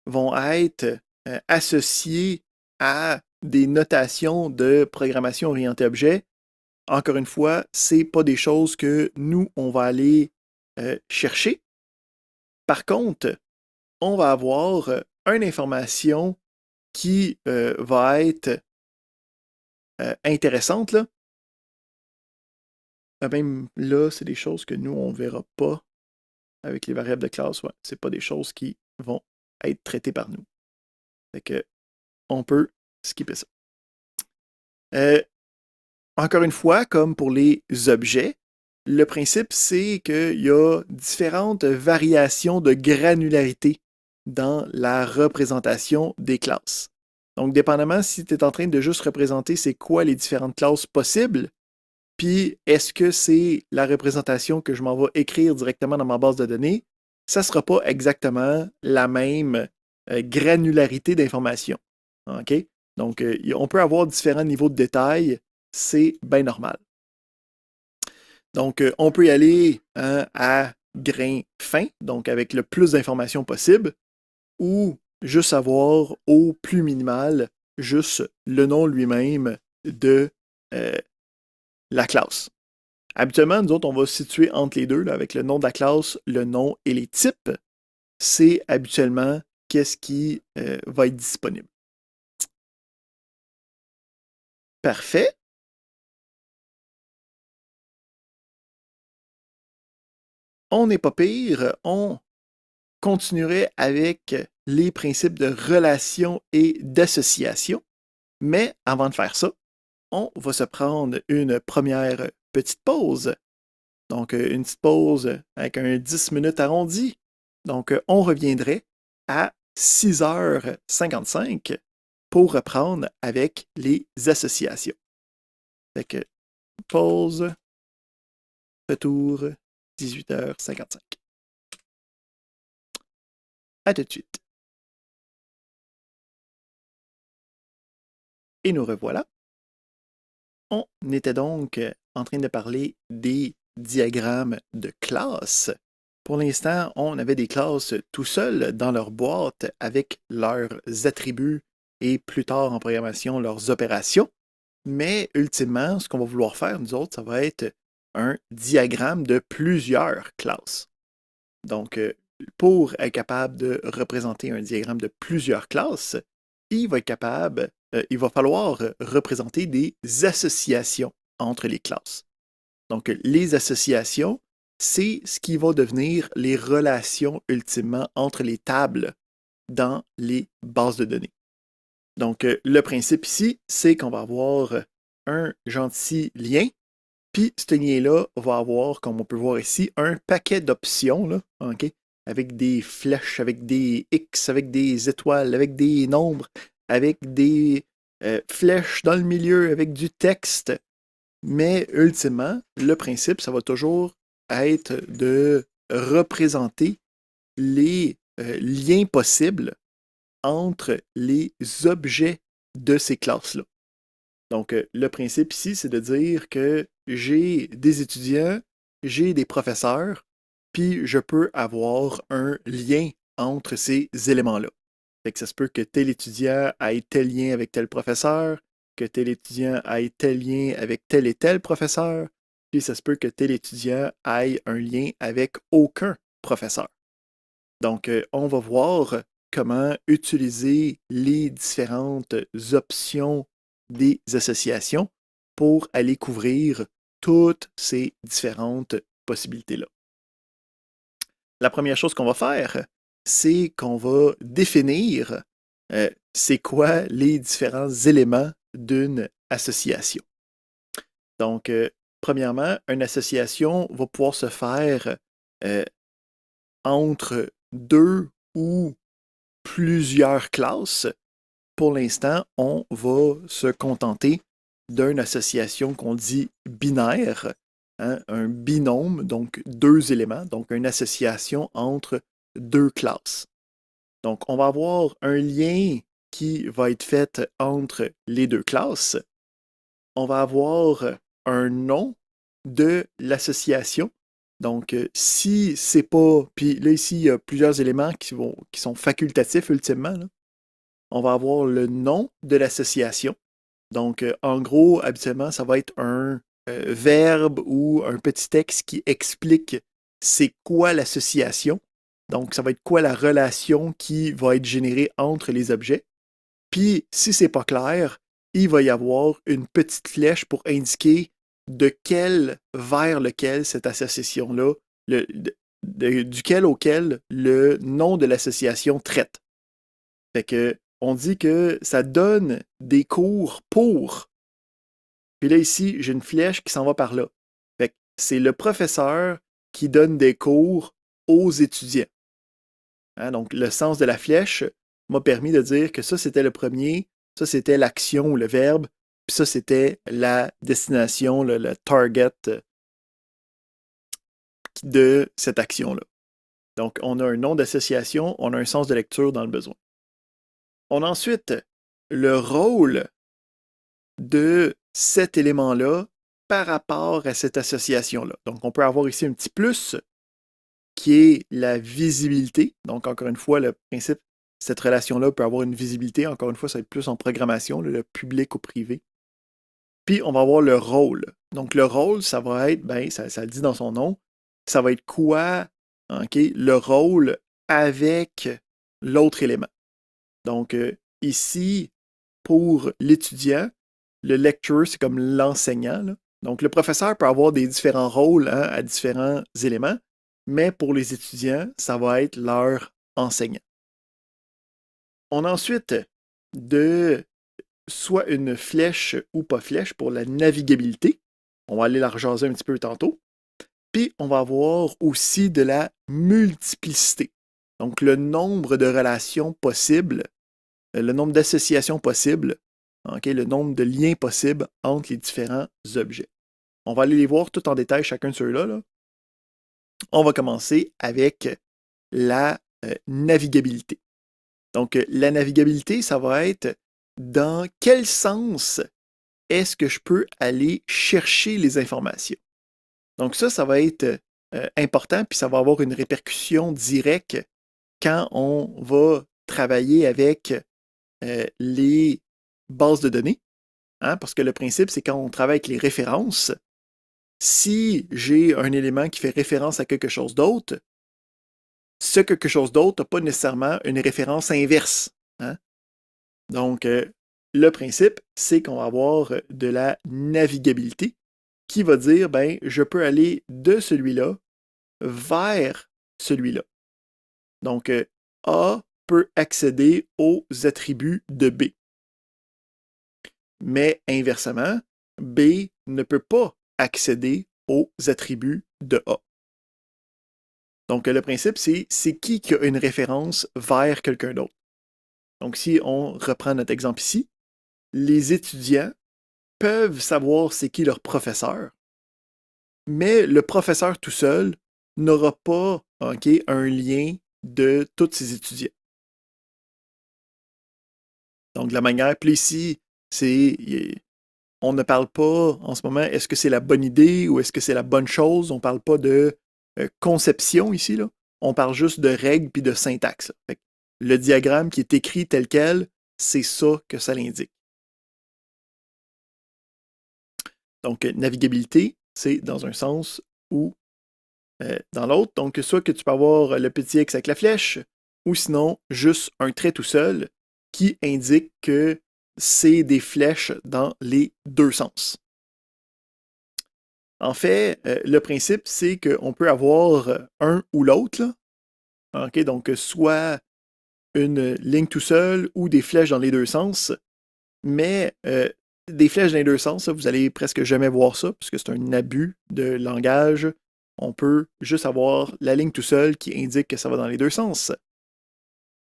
vont être euh, associées à des notations de programmation orientée objet. Encore une fois, ce n'est pas des choses que nous, on va aller chercher. Par contre, on va avoir une information qui va être intéressante. Ah ben, Même là, c'est des choses que nous, on ne verra pas avec les variables de classe, ouais, n'est pas des choses qui vont être traitées par nous. Fait on peut skipper ça. Euh, encore une fois, comme pour les objets, le principe, c'est qu'il y a différentes variations de granularité dans la représentation des classes. Donc, dépendamment si tu es en train de juste représenter c'est quoi les différentes classes possibles, puis, est-ce que c'est la représentation que je m'en vais écrire directement dans ma base de données? Ça ne sera pas exactement la même euh, granularité d'information. OK? Donc, euh, on peut avoir différents niveaux de détails. C'est bien normal. Donc, euh, on peut y aller hein, à grain fin, donc avec le plus d'informations possible, ou juste avoir au plus minimal, juste le nom lui-même de la classe. Habituellement, nous autres, on va situer entre les deux, avec le nom de la classe, le nom et les types. C'est habituellement qu'est-ce qui euh, va être disponible. Parfait. On n'est pas pire. On continuerait avec les principes de relation et d'association. Mais avant de faire ça, on va se prendre une première petite pause. Donc, une petite pause avec un 10 minutes arrondi. Donc, on reviendrait à 6h55 pour reprendre avec les associations. Fait que, pause, retour, 18h55. À tout de suite. Et nous revoilà. On était donc euh, en train de parler des diagrammes de classes. Pour l'instant, on avait des classes tout seuls dans leur boîte avec leurs attributs et plus tard en programmation leurs opérations. Mais ultimement, ce qu'on va vouloir faire, nous autres, ça va être un diagramme de plusieurs classes. Donc, euh, pour être capable de représenter un diagramme de plusieurs classes, il va être capable euh, il va falloir euh, représenter des associations entre les classes. Donc, les associations, c'est ce qui va devenir les relations ultimement entre les tables dans les bases de données. Donc, euh, le principe ici, c'est qu'on va avoir un gentil lien, puis ce lien-là va avoir, comme on peut voir ici, un paquet d'options, avec des flèches, avec des X, avec des étoiles, avec des nombres, avec des euh, flèches dans le milieu, avec du texte. Mais ultimement, le principe, ça va toujours être de représenter les euh, liens possibles entre les objets de ces classes-là. Donc, euh, le principe ici, c'est de dire que j'ai des étudiants, j'ai des professeurs, puis je peux avoir un lien entre ces éléments-là. Fait que ça se peut que tel étudiant ait tel lien avec tel professeur, que tel étudiant ait tel lien avec tel et tel professeur, puis ça se peut que tel étudiant ait un lien avec aucun professeur. Donc, euh, on va voir comment utiliser les différentes options des associations pour aller couvrir toutes ces différentes possibilités-là. La première chose qu'on va faire, c'est qu'on va définir euh, c'est quoi les différents éléments d'une association. Donc, euh, premièrement, une association va pouvoir se faire euh, entre deux ou plusieurs classes. Pour l'instant, on va se contenter d'une association qu'on dit binaire, hein, un binôme, donc deux éléments, donc une association entre deux classes. Donc, on va avoir un lien qui va être fait entre les deux classes. On va avoir un nom de l'association. Donc, euh, si c'est pas. Puis là, ici, il y a plusieurs éléments qui, vont, qui sont facultatifs ultimement. On va avoir le nom de l'association. Donc, euh, en gros, habituellement, ça va être un euh, verbe ou un petit texte qui explique c'est quoi l'association donc, ça va être quoi la relation qui va être générée entre les objets. Puis, si c'est pas clair, il va y avoir une petite flèche pour indiquer de quel vers lequel cette association-là, duquel auquel le nom de l'association traite. Fait que, on dit que ça donne des cours pour. Puis là, ici, j'ai une flèche qui s'en va par là. Fait que c'est le professeur qui donne des cours aux étudiants. Hein, donc, le sens de la flèche m'a permis de dire que ça, c'était le premier, ça, c'était l'action ou le verbe, puis ça, c'était la destination, le target euh, de cette action-là. Donc, on a un nom d'association, on a un sens de lecture dans le besoin. On a ensuite le rôle de cet élément-là par rapport à cette association-là. Donc, on peut avoir ici un petit plus qui est la visibilité. Donc, encore une fois, le principe, cette relation-là peut avoir une visibilité. Encore une fois, ça va être plus en programmation, le public ou privé. Puis, on va avoir le rôle. Donc, le rôle, ça va être, ben, ça, ça le dit dans son nom, ça va être quoi, OK, le rôle avec l'autre élément. Donc, euh, ici, pour l'étudiant, le lecturer, c'est comme l'enseignant. Donc, le professeur peut avoir des différents rôles hein, à différents éléments mais pour les étudiants, ça va être leur enseignant. On a ensuite de soit une flèche ou pas flèche pour la navigabilité. On va aller la rejaser un petit peu tantôt. Puis on va avoir aussi de la multiplicité. Donc le nombre de relations possibles, euh, le nombre d'associations possibles, le nombre de liens possibles entre les différents objets. On va aller les voir tout en détail chacun de ceux-là. là on va commencer avec la euh, navigabilité. Donc, euh, la navigabilité, ça va être dans quel sens est-ce que je peux aller chercher les informations. Donc ça, ça va être euh, important, puis ça va avoir une répercussion directe quand on va travailler avec les bases de données, hein, parce que le principe, c'est quand on travaille avec les références, si j'ai un élément qui fait référence à quelque chose d'autre, ce quelque chose d'autre n'a pas nécessairement une référence inverse. Hein? Donc, euh, le principe, c'est qu'on va avoir euh, de la navigabilité qui va dire, ben, je peux aller de celui-là vers celui-là. Donc, euh, A peut accéder aux attributs de B. Mais inversement, B ne peut pas accéder aux attributs de A. Donc, le principe, c'est c'est qui qui a une référence vers quelqu'un d'autre. Donc, si on reprend notre exemple ici, les étudiants peuvent savoir c'est qui leur professeur, mais le professeur tout seul n'aura pas un lien de tous ses étudiants. Donc, la manière, plus ici, c'est on ne parle pas en ce moment, est-ce que c'est la bonne idée ou est-ce que c'est la bonne chose? On ne parle pas de euh, conception ici, là. on parle juste de règles puis de syntaxe. le diagramme qui est écrit tel quel, c'est ça que ça l'indique. Donc, euh, navigabilité, c'est dans un sens ou euh, dans l'autre. Donc, soit que tu peux avoir le petit X avec la flèche, ou sinon juste un trait tout seul qui indique que c'est des flèches dans les deux sens. En fait, euh, le principe, c'est qu'on peut avoir euh, un ou l'autre. donc, euh, soit une ligne tout seul ou des flèches dans les deux sens. Mais des flèches dans les deux sens, vous allez presque jamais voir ça, puisque c'est un abus de langage. On peut juste avoir la ligne tout seul qui indique que ça va dans les deux sens.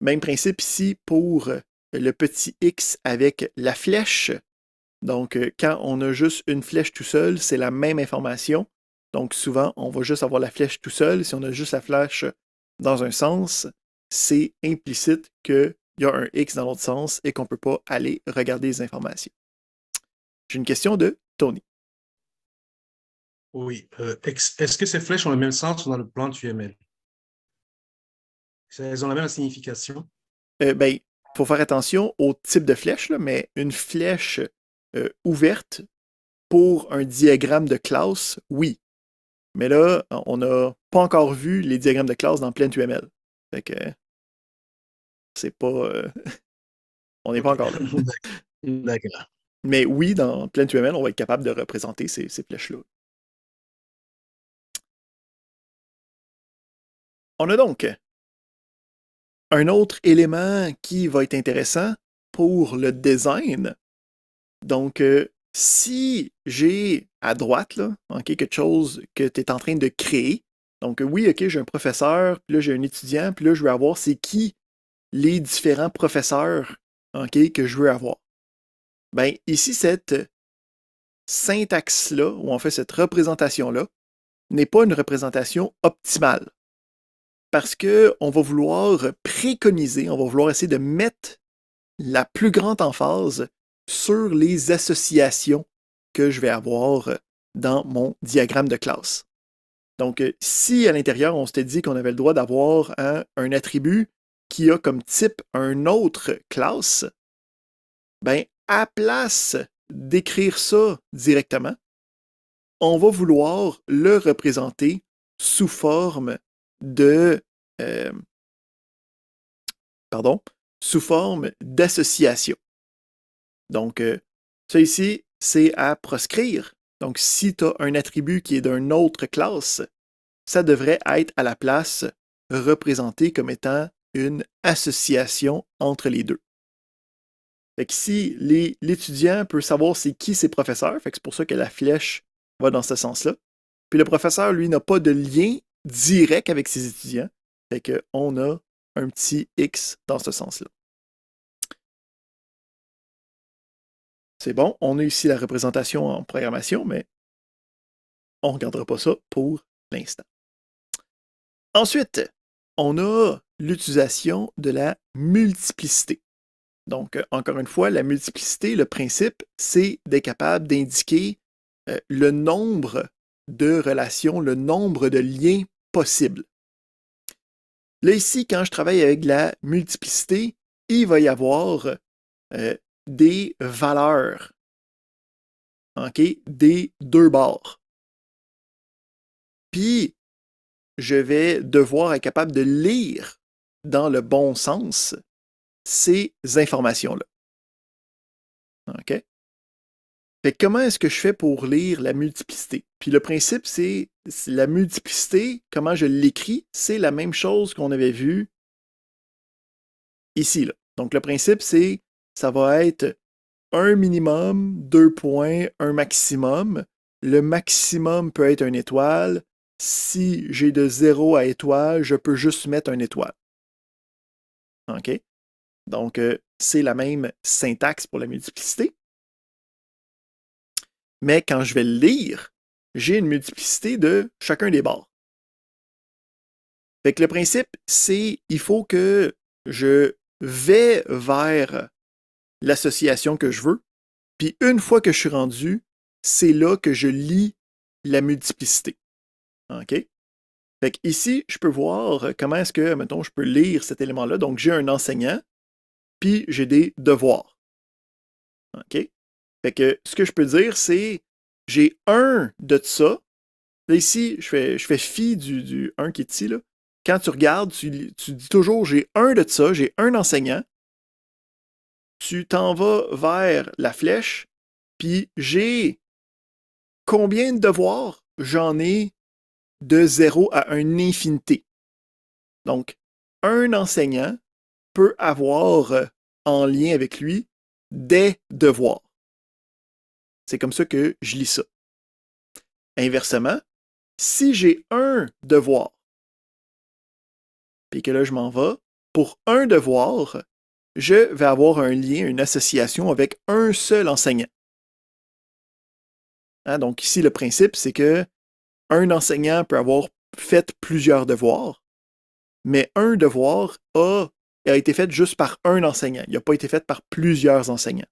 Même principe ici pour le petit X avec la flèche. Donc, euh, quand on a juste une flèche tout seul, c'est la même information. Donc, souvent, on va juste avoir la flèche tout seul. Si on a juste la flèche dans un sens, c'est implicite qu'il y a un X dans l'autre sens et qu'on ne peut pas aller regarder les informations. J'ai une question de Tony. Oui. Euh, est-ce que ces flèches ont le même sens dans le plan UML? Elles ont la même signification? Euh, ben, il faut faire attention au type de flèche, mais une flèche euh, ouverte pour un diagramme de classe, oui. Mais là, on n'a pas encore vu les diagrammes de classe dans plein UML. Fait que c'est pas. Euh, <laughs> on n'est pas encore là. <laughs> Mais oui, dans plein UML, on va être capable de représenter ces flèches-là. On a donc un autre élément qui va être intéressant pour le design, donc euh, si j'ai à droite là, quelque chose que tu es en train de créer, donc oui, ok, j'ai un professeur, puis là j'ai un étudiant, puis là je veux avoir c'est qui les différents professeurs que je veux avoir. Ben, ici, cette syntaxe-là, ou on fait cette représentation-là, n'est pas une représentation optimale parce qu'on va vouloir préconiser, on va vouloir essayer de mettre la plus grande emphase sur les associations que je vais avoir dans mon diagramme de classe. Donc, euh, si à l'intérieur, on s'était dit qu'on avait le droit d'avoir un attribut qui a comme type un autre classe, ben, à place d'écrire ça directement, on va vouloir le représenter sous forme de. Euh, pardon, sous forme d'association. Donc, euh, ça ici, c'est à proscrire. Donc, si tu as un attribut qui est d'une autre classe, ça devrait être à la place représenté comme étant une association entre les deux. Fait que si l'étudiant peut savoir c'est qui ses professeurs, c'est pour ça que la flèche va dans ce sens-là. Puis le professeur, lui, n'a pas de lien direct avec ses étudiants. Fait qu'on a un petit X dans ce sens-là. C'est bon, on a ici la représentation en programmation, mais on ne regardera pas ça pour l'instant. Ensuite, on a l'utilisation de la multiplicité. Donc, encore une fois, la multiplicité, le principe, c'est d'être capable d'indiquer euh, le nombre de relations, le nombre de liens possible. Là, ici, quand je travaille avec la multiplicité, il va y avoir euh, des valeurs. OK? Des deux bords. Puis, je vais devoir être capable de lire dans le bon sens ces informations-là. OK? comment est-ce que je fais pour lire la multiplicité? Puis le principe, c'est la multiplicité, comment je l'écris, c'est la même chose qu'on avait vu ici. Donc le principe, c'est ça va être un minimum, deux points, un maximum. Le maximum peut être une étoile. Si j'ai de zéro à étoile, je peux juste mettre une étoile. OK? Donc, euh, c'est la même syntaxe pour la multiplicité mais quand je vais le lire, j'ai une multiplicité de chacun des bords. Fait que le principe, c'est il faut que je vais vers l'association que je veux, puis une fois que je suis rendu, c'est là que je lis la multiplicité. OK? Fait que ici, je peux voir comment est-ce que, mettons, je peux lire cet élément-là. Donc, j'ai un enseignant, puis j'ai des devoirs. OK? que ce que je peux dire, c'est j'ai un de ça. ici, je fais, je fais fi du, du un qui est ici. Quand tu regardes, tu, tu dis toujours j'ai un de ça, j'ai un enseignant. Tu t'en vas vers la flèche, puis j'ai combien de devoirs J'en ai de 0 à une infinité. Donc, un enseignant peut avoir euh, en lien avec lui des devoirs. C'est comme ça que je lis ça. Inversement, si j'ai un devoir, puis que là je m'en vais, pour un devoir, je vais avoir un lien, une association avec un seul enseignant. Hein, donc ici, le principe, c'est que un enseignant peut avoir fait plusieurs devoirs, mais un devoir a, a été fait juste par un enseignant. Il n'a pas été fait par plusieurs enseignants.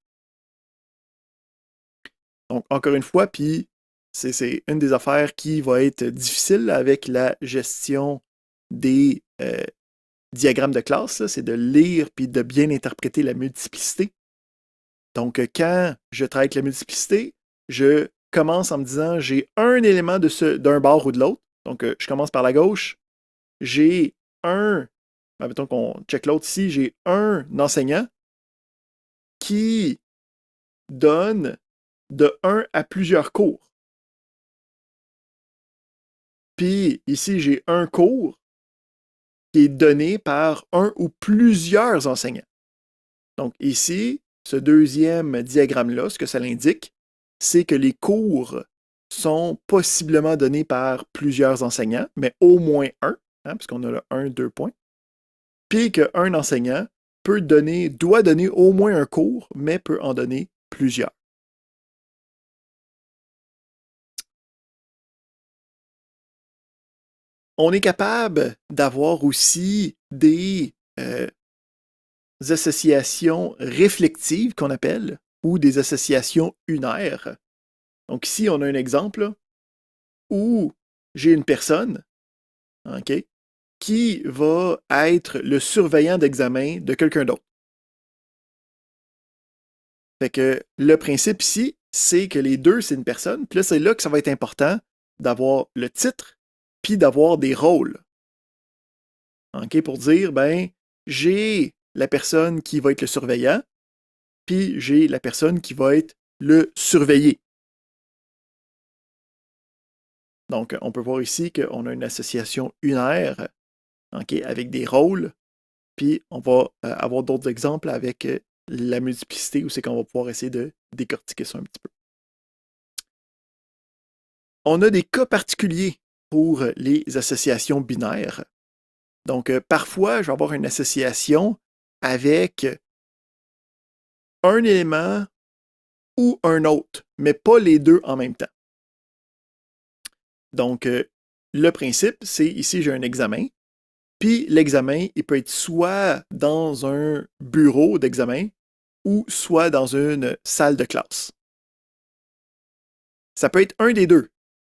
Donc, encore une fois, puis c'est une des affaires qui va être difficile avec la gestion des euh, diagrammes de classe, c'est de lire puis de bien interpréter la multiplicité. Donc, euh, quand je travaille avec la multiplicité, je commence en me disant j'ai un élément d'un bord ou de l'autre. Donc, euh, je commence par la gauche. J'ai un, ben, mettons qu'on check l'autre ici, j'ai un enseignant qui donne de un à plusieurs cours. Puis ici, j'ai un cours qui est donné par un ou plusieurs enseignants. Donc ici, ce deuxième diagramme-là, ce que ça l'indique, c'est que les cours sont possiblement donnés par plusieurs enseignants, mais au moins un, hein, puisqu'on a le 1, 2 points, puis qu'un enseignant peut donner, doit donner au moins un cours, mais peut en donner plusieurs. on est capable d'avoir aussi des, euh, associations réflexives qu'on appelle ou des associations unaires. Donc ici, on a un exemple où j'ai une personne qui va être le surveillant d'examen de quelqu'un d'autre. Fait que le principe ici, c'est que les deux, c'est une personne. Puis là, c'est là que ça va être important d'avoir le titre puis d'avoir des rôles. OK, pour dire, ben, j'ai la personne qui va être le surveillant, puis j'ai la personne qui va être le surveillé. Donc, on peut voir ici qu'on a une association unaire, avec des rôles, puis on va euh, avoir d'autres exemples avec euh, la multiplicité, où c'est qu'on va pouvoir essayer de décortiquer ça un petit peu. On a des cas particuliers pour les associations binaires. Donc, euh, parfois, je vais avoir une association avec un élément ou un autre, mais pas les deux en même temps. Donc, euh, le principe, c'est ici, j'ai un examen. Puis l'examen, il peut être soit dans un bureau d'examen ou soit dans une salle de classe. Ça peut être un des deux,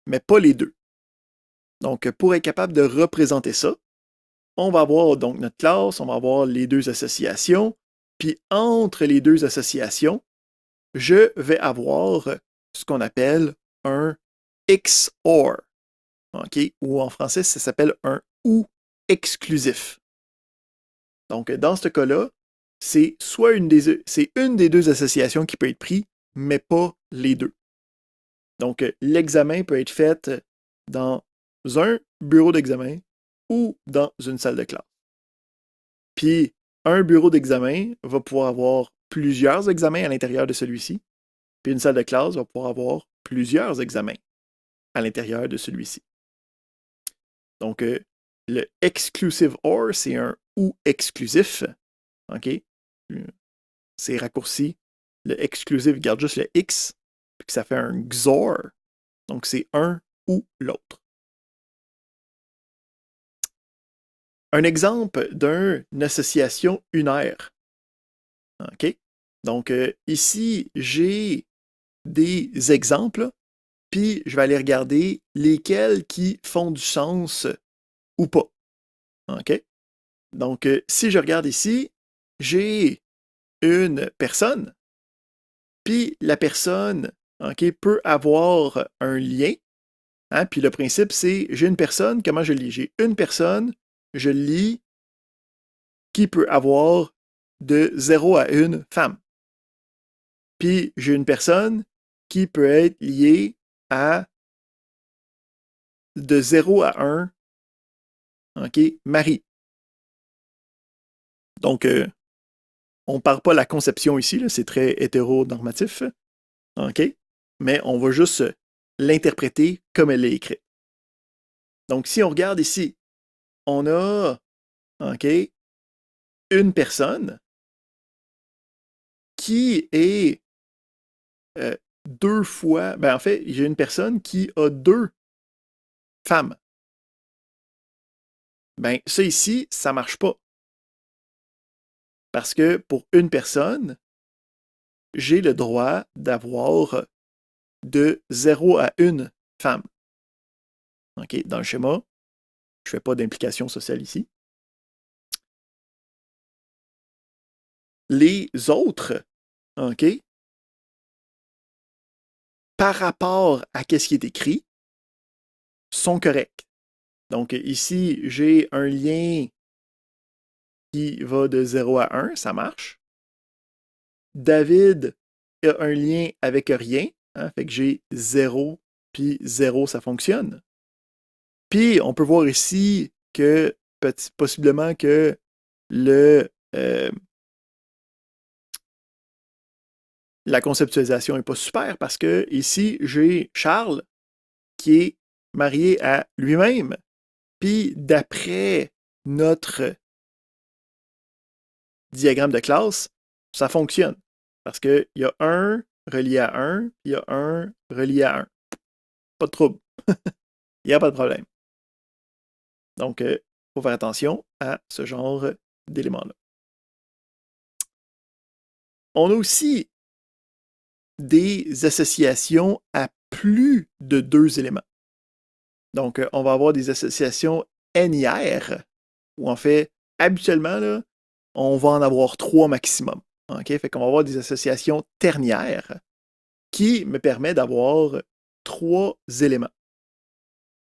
mais pas les deux. Donc, pour être capable de représenter ça, on va avoir donc notre classe, on va avoir les deux associations, puis entre les deux associations, je vais avoir ce qu'on appelle un XOR, ok, ou en français, ça s'appelle un OU exclusif. Donc, dans ce cas-là, c'est soit une des, une des deux associations qui peut être prise, mais pas les deux. Donc, l'examen peut être fait dans un bureau d'examen ou dans une salle de classe. Puis, un bureau d'examen va pouvoir avoir plusieurs examens à l'intérieur de celui-ci, puis une salle de classe va pouvoir avoir plusieurs examens à l'intérieur de celui-ci. Donc, euh, le exclusive or, c'est un ou exclusif. OK? C'est raccourci. Le exclusif garde juste le X, puis ça fait un XOR. Donc, c'est un ou l'autre. un exemple d'une association unaire. OK? Donc, euh, ici, j'ai des exemples, puis je vais aller regarder lesquels qui font du sens ou pas. OK? Donc, euh, si je regarde ici, j'ai une personne, puis la personne peut avoir un lien. Hein, puis le principe, c'est j'ai une personne, comment je lis? J'ai une personne je lis qui peut avoir de 0 à 1 femme. Puis j'ai une personne qui peut être liée à de 0 à 1, mari. Donc, euh, on ne parle pas la conception ici, c'est très hétéronormatif, OK, mais on va juste l'interpréter comme elle est écrite. Donc, si on regarde ici, on a, OK, une personne qui est euh, deux fois. Ben, en fait, j'ai une personne qui a deux femmes. Ben, ça ici, ça marche pas. Parce que pour une personne, j'ai le droit d'avoir de 0 à 1 femme. OK, dans le schéma, je ne fais pas d'implication sociale ici. Les autres, OK, par rapport à ce qui est écrit, sont corrects. Donc ici, j'ai un lien qui va de 0 à 1, ça marche. David a un lien avec rien, hein, fait que j'ai 0 puis 0, ça fonctionne. Puis on peut voir ici que possiblement que euh, la conceptualisation n'est pas super parce que ici j'ai Charles qui est marié à lui-même. Puis d'après notre diagramme de classe, ça fonctionne. Parce qu'il y a un relié à un, il y a un relié à un. Pas de trouble. <laughs> Il n'y a pas de problème. Donc, il euh, faut faire attention à ce genre d'éléments-là. On a aussi des associations à plus de deux éléments. Donc, euh, on va avoir des associations NIR, où en fait, habituellement, on va en avoir trois maximum. OK? Fait qu'on va avoir des associations ternières qui me permettent d'avoir trois éléments.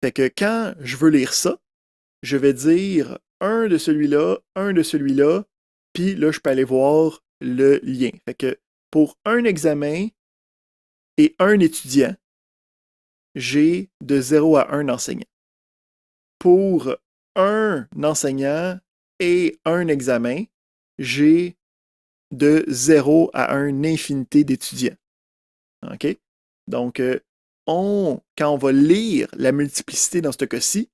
Fait que quand je veux lire ça, je vais dire un de celui-là, un de celui-là, puis là, je peux aller voir le lien. Fait que pour un examen et un étudiant, j'ai de 0 à 1 enseignant. Pour un enseignant et un examen, j'ai de 0 à un infinité d'étudiants. OK? Donc, euh, on, quand on va lire la multiplicité dans ce cas-ci,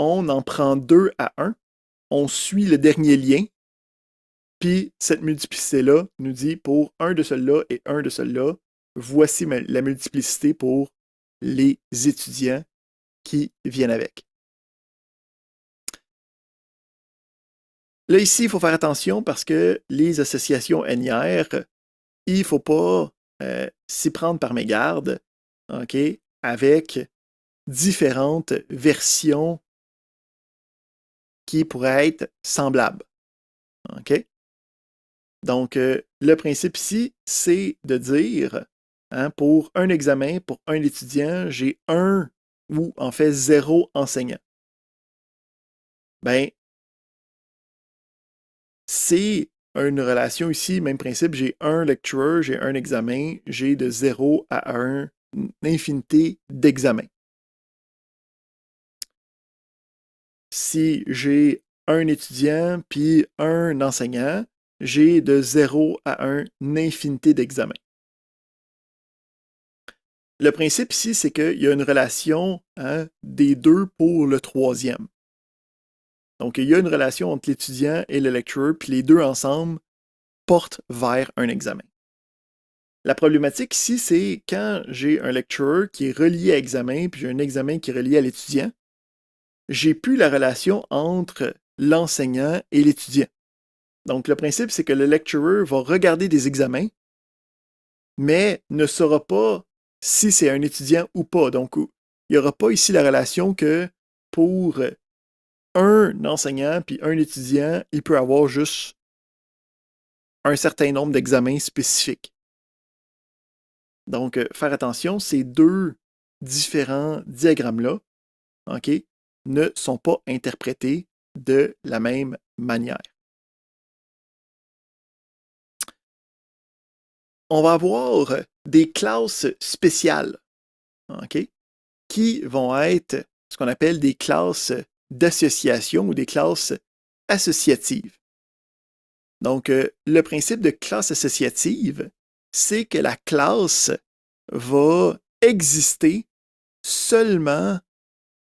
on en prend deux à un, on suit le dernier lien, puis cette multiplicité-là nous dit pour un de ceux-là et un de ceux-là, voici la multiplicité pour les étudiants qui viennent avec. Là, ici, il faut faire attention parce que les associations NIR, il ne faut pas euh, s'y prendre par mégarde, OK, avec différentes versions qui pourraient être semblable OK? Donc, euh, le principe ici, c'est de dire, hein, pour un examen, pour un étudiant, j'ai un ou en fait zéro enseignant. Ben, c'est une relation ici, même principe, j'ai un lecteur j'ai un examen, j'ai de zéro à un, infinité d'examens. si j'ai un étudiant puis un enseignant, j'ai de 0 à 1 infinité d'examens. Le principe ici, c'est qu'il y a une relation hein, des deux pour le troisième. Donc, il y a une relation entre l'étudiant et le lecteur, puis les deux ensemble portent vers un examen. La problématique ici, c'est quand j'ai un lecteur qui est relié à examen, puis j'ai un examen qui est relié à l'étudiant, j'ai plus la relation entre l'enseignant et l'étudiant. Donc, le principe, c'est que le lecturer va regarder des examens, mais ne saura pas si c'est un étudiant ou pas. Donc, il n'y aura pas ici la relation que pour un enseignant puis un étudiant, il peut avoir juste un certain nombre d'examens spécifiques. Donc, euh, faire attention, ces deux différents diagrammes-là, OK, ne sont pas interprétés de la même manière. On va avoir des classes spéciales qui vont être ce qu'on appelle des classes d'association ou des classes associatives. Donc, euh, le principe de classe associative, c'est que la classe va exister seulement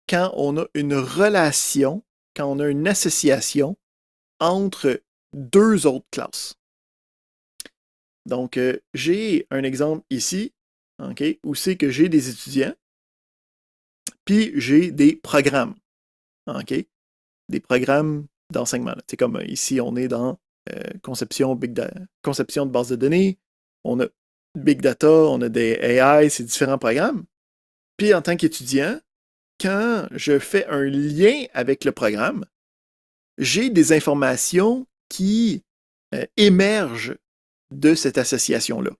quand on a une relation, quand on a une association entre deux autres classes. Donc, euh, j'ai un exemple ici, OK, où c'est que j'ai des étudiants, puis j'ai des programmes, OK, des programmes d'enseignement. C'est comme euh, ici, on est dans euh, conception, big conception de base de données, on a Big Data, on a des AI, c'est différents programmes. Puis en tant qu'étudiant, quand je fais un lien avec le programme, j'ai des informations qui euh, émergent de cette association-là.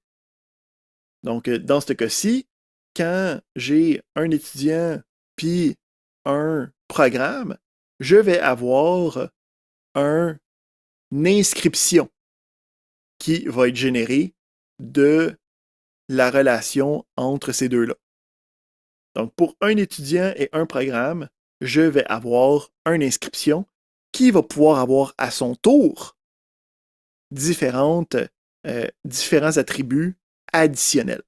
Donc, euh, dans ce cas-ci, quand j'ai un étudiant puis un programme, je vais avoir un, une inscription qui va être générée de la relation entre ces deux-là. Donc, pour un étudiant et un programme, je vais avoir une inscription qui va pouvoir avoir à son tour euh, différents attributs additionnels.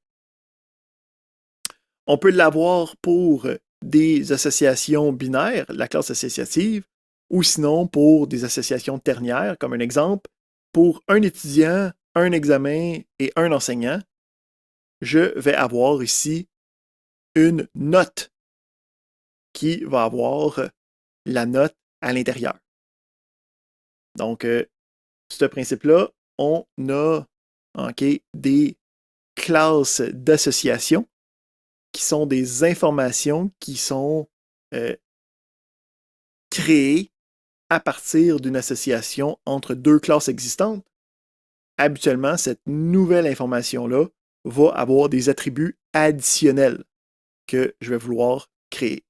On peut l'avoir pour des associations binaires, la classe associative, ou sinon pour des associations ternières, comme un exemple, pour un étudiant, un examen et un enseignant, je vais avoir ici une note qui va avoir euh, la note à l'intérieur. Donc, euh, ce principe-là, on a des classes d'associations qui sont des informations qui sont euh, créées à partir d'une association entre deux classes existantes. Habituellement, cette nouvelle information-là va avoir des attributs additionnels que je vais vouloir créer.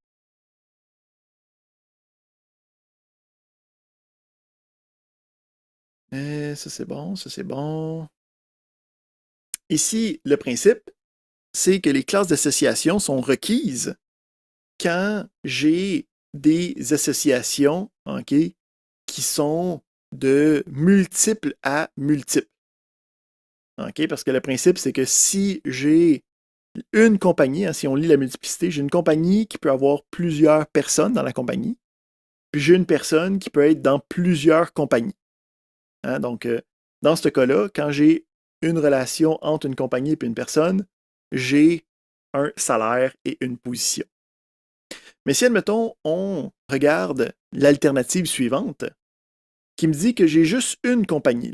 Eh, ça, c'est bon, ça, c'est bon. Ici, le principe, c'est que les classes d'association sont requises quand j'ai des associations qui sont de multiples à multiples. parce que le principe, c'est que si j'ai une compagnie, hein, si on lit la multiplicité, j'ai une compagnie qui peut avoir plusieurs personnes dans la compagnie, puis j'ai une personne qui peut être dans plusieurs compagnies. Hein, donc, euh, dans ce cas-là, quand j'ai une relation entre une compagnie et une personne, j'ai un salaire et une position. Mais si, admettons, on regarde l'alternative suivante, qui me dit que j'ai juste une compagnie.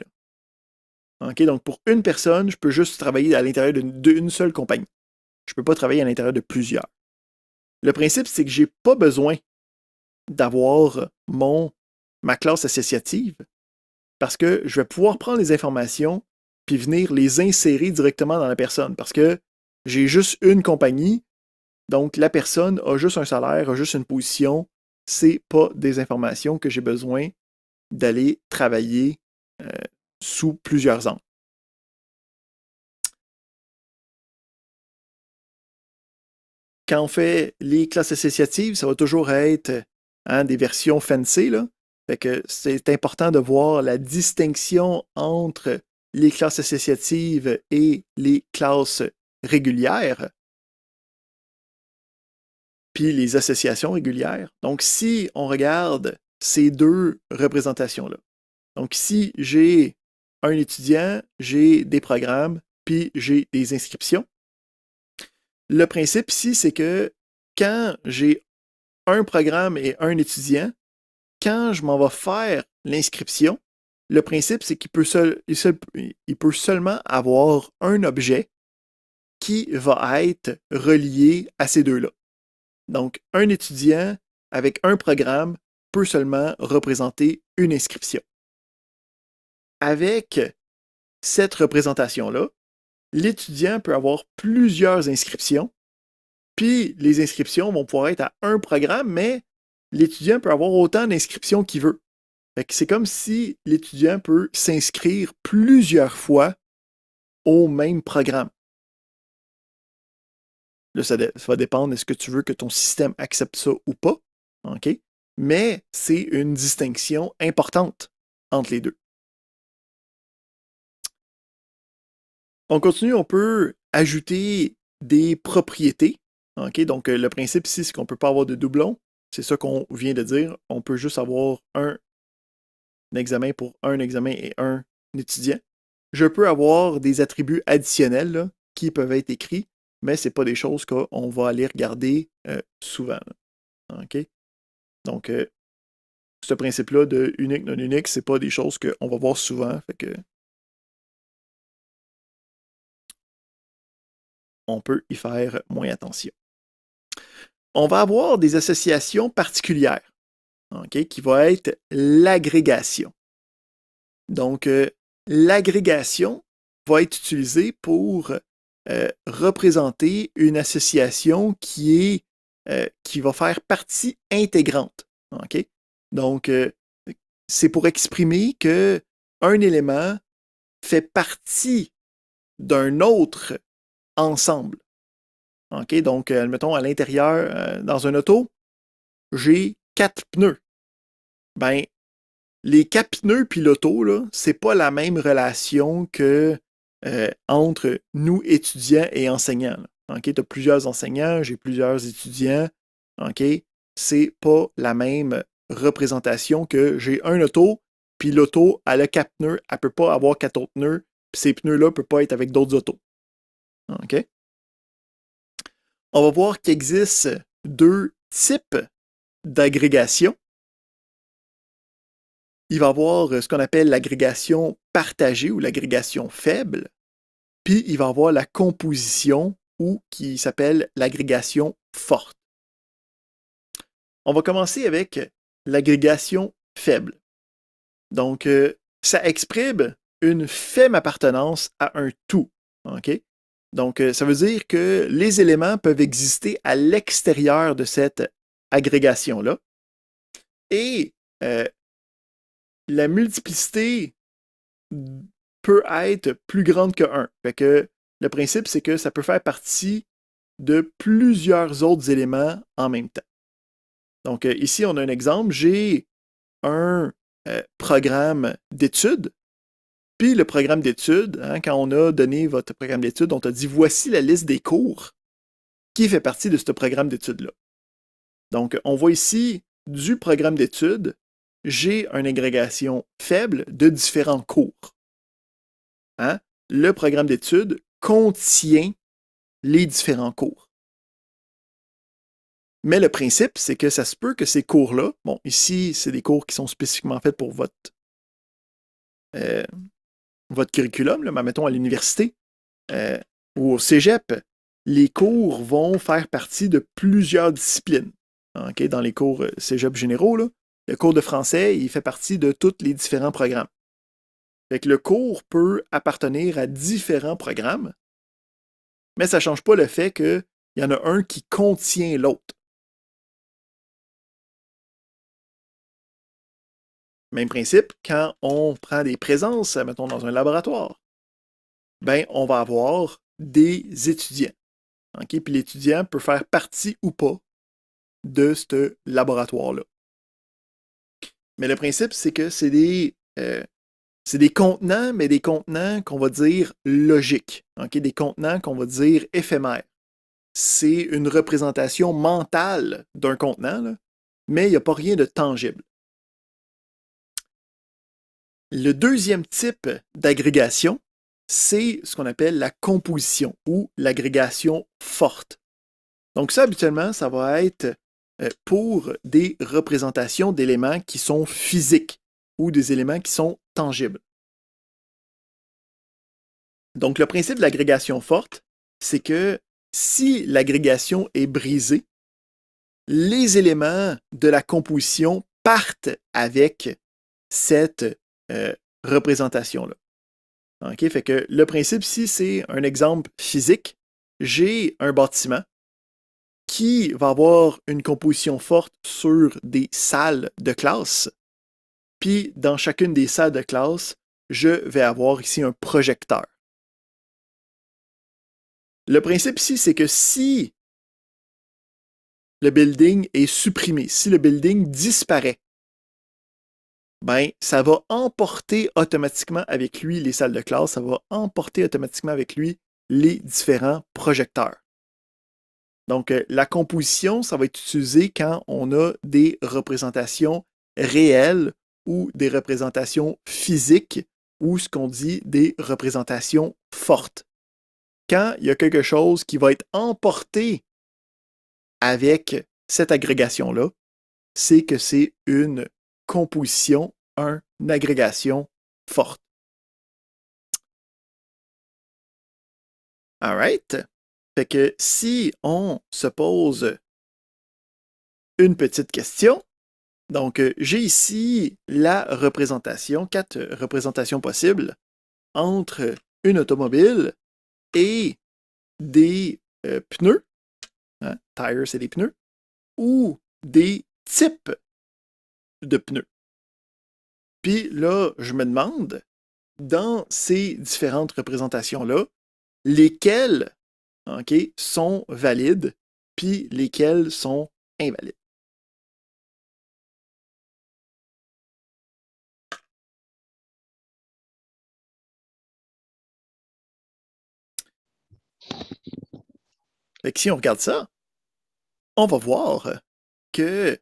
donc, pour une personne, je peux juste travailler à l'intérieur d'une seule compagnie je ne peux pas travailler à l'intérieur de plusieurs. Le principe, c'est que je n'ai pas besoin d'avoir mon, ma classe associative parce que je vais pouvoir prendre les informations puis venir les insérer directement dans la personne parce que j'ai juste une compagnie, donc la personne a juste un salaire, a juste une position, c'est pas des informations que j'ai besoin d'aller travailler euh, sous plusieurs angles. quand on fait les classes associatives, ça va toujours être hein, des versions fancy. c'est important de voir la distinction entre les classes associatives et les classes régulières. Puis les associations régulières. Donc, si on regarde ces deux représentations-là. Donc, si j'ai un étudiant, j'ai des programmes, puis j'ai des inscriptions le principe ici, c'est que quand j'ai un programme et un étudiant, quand je m'en vais faire l'inscription, le principe, c'est qu'il peut, peut seulement avoir un objet qui va être relié à ces deux-là. Donc, un étudiant avec un programme peut seulement représenter une inscription. Avec cette représentation-là, l'étudiant peut avoir plusieurs inscriptions, puis les inscriptions vont pouvoir être à un programme, mais l'étudiant peut avoir autant d'inscriptions qu'il veut. c'est comme si l'étudiant peut s'inscrire plusieurs fois au même programme. Là, ça, va dépendre est-ce que tu veux que ton système accepte ça ou pas. Mais c'est une distinction importante entre les deux. On continue, on peut ajouter des propriétés. Donc, euh, le principe ici, c'est qu'on ne peut pas avoir de doublons. C'est ça qu'on vient de dire. On peut juste avoir un, examen pour un examen et un étudiant. Je peux avoir des attributs additionnels qui peuvent être écrits, mais ce n'est pas des choses qu'on va aller regarder euh, souvent. Donc, euh, ce principe-là de unique, non unique, ce n'est pas des choses qu'on va voir souvent. on peut y faire moins attention. On va avoir des associations particulières, qui va être l'agrégation. Donc, euh, l'agrégation va être utilisée pour euh, représenter une association qui, est, euh, qui va faire partie intégrante. Donc, c'est pour exprimer que un élément fait partie d'un autre ensemble. OK, donc, euh, mettons à l'intérieur, euh, dans un auto, j'ai quatre pneus. Ben, les quatre pneus puis l'auto, là, c'est pas la même relation que euh, entre nous, étudiants et enseignants. OK, tu as plusieurs enseignants, j'ai plusieurs étudiants. OK, c'est pas la même représentation que j'ai un auto, puis l'auto, a a quatre pneus, elle peut pas avoir quatre autres pneus, puis ces pneus-là peuvent pas être avec d'autres autos. On va voir qu'il existe deux types d'agrégation. Il va y avoir euh, ce qu'on appelle l'agrégation partagée ou l'agrégation faible, puis il va y avoir la composition ou qui s'appelle l'agrégation forte. On va commencer avec l'agrégation faible. Donc, euh, ça exprime une faible appartenance à un tout. Donc, euh, ça veut dire que les éléments peuvent exister à l'extérieur de cette agrégation-là. Et euh, la multiplicité peut être plus grande que 1. que le principe, c'est que ça peut faire partie de plusieurs autres éléments en même temps. Donc, euh, ici, on a un exemple. J'ai un programme d'études le programme d'études, hein, quand on a donné votre programme d'études, on te dit voici la liste des cours qui fait partie de ce programme d'études-là. Donc, on voit ici du programme d'études, j'ai une agrégation faible de différents cours. Hein? Le programme d'études contient les différents cours. Mais le principe, c'est que ça se peut que ces cours-là, bon, ici, c'est des cours qui sont spécifiquement faits pour votre, euh, votre curriculum, là, ben, mettons à l'université euh, ou au cégep, les cours vont faire partie de plusieurs disciplines. Dans les cours euh, cégep généraux, le cours de français, il fait partie de tous les différents programmes. le cours peut appartenir à différents programmes, mais ça ne change pas le fait qu'il y en a un qui contient l'autre. Même principe, quand on prend des présences, mettons, dans un laboratoire, ben, on va avoir des étudiants. OK? Puis l'étudiant peut faire partie ou pas de ce laboratoire-là. Mais le principe, c'est que c'est des, euh, des contenants, mais des contenants qu'on va dire logiques, OK? des contenants qu'on va dire éphémères. C'est une représentation mentale d'un contenant, mais il n'y a pas rien de tangible. Le deuxième type d'agrégation, c'est ce qu'on appelle la composition ou l'agrégation forte. Donc ça, habituellement, ça va être euh, pour des représentations d'éléments qui sont physiques ou des éléments qui sont tangibles. Donc le principe de l'agrégation forte, c'est que si l'agrégation est brisée, les éléments de la composition partent avec cette euh, représentation-là. Fait que le principe, ici, c'est un exemple physique, j'ai un bâtiment qui va avoir une composition forte sur des salles de classe. Puis dans chacune des salles de classe, je vais avoir ici un projecteur. Le principe ici, c'est que si le building est supprimé, si le building disparaît, ben, ça va emporter automatiquement avec lui les salles de classe, ça va emporter automatiquement avec lui les différents projecteurs. Donc, euh, la composition, ça va être utilisé quand on a des représentations réelles ou des représentations physiques ou ce qu'on dit des représentations fortes. Quand il y a quelque chose qui va être emporté avec cette agrégation-là, c'est que c'est une composition, une agrégation forte. Alright? Fait que si on se pose une petite question, donc euh, j'ai ici la représentation, quatre représentations possibles entre une automobile et des euh, pneus, hein, tires c'est des pneus, ou des types de pneus. Puis là, je me demande, dans ces différentes représentations-là, lesquelles sont valides, puis lesquelles sont invalides. si on regarde ça, on va voir que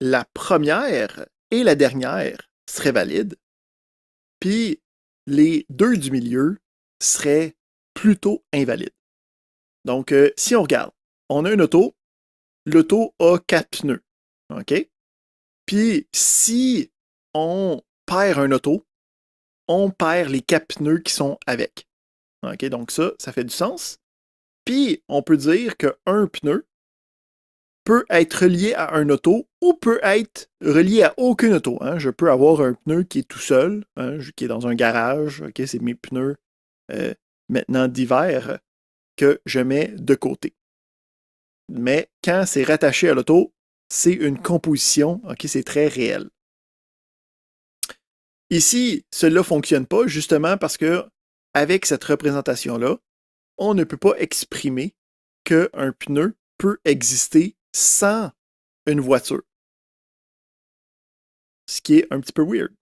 la première et la dernière seraient valides, puis les deux du milieu seraient plutôt invalides. Donc, euh, si on regarde, on a une auto, l'auto a quatre pneus, OK? Puis, si on perd un auto, on perd les quatre pneus qui sont avec. OK, donc ça, ça fait du sens. Puis, on peut dire qu'un pneu peut être relié à un auto ou peut être relié à aucune auto. Hein. Je peux avoir un pneu qui est tout seul, hein, qui est dans un garage, ok, c'est mes pneus euh, maintenant d'hiver que je mets de côté. Mais quand c'est rattaché à l'auto, c'est une composition, ok, c'est très réel. Ici, cela ne fonctionne pas justement parce que avec cette représentation-là, on ne peut pas exprimer qu'un pneu peut exister sans une voiture. Ce qui est un petit peu weird.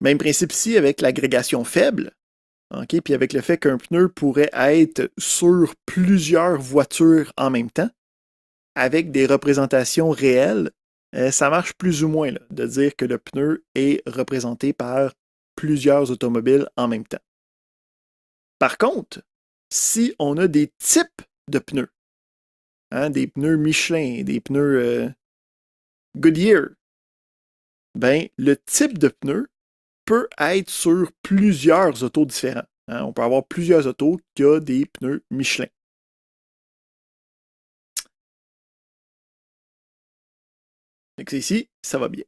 Même principe ici avec l'agrégation faible, ok, puis avec le fait qu'un pneu pourrait être sur plusieurs voitures en même temps, avec des représentations réelles, euh, ça marche plus ou moins de dire que le pneu est représenté par plusieurs automobiles en même temps. Par contre, si on a des types de pneus, Hein, des pneus Michelin, des pneus euh, Goodyear, ben, le type de pneu peut être sur plusieurs autos différents. Hein. On peut avoir plusieurs autos qui ont des pneus Michelin. Donc, ici, ça va bien.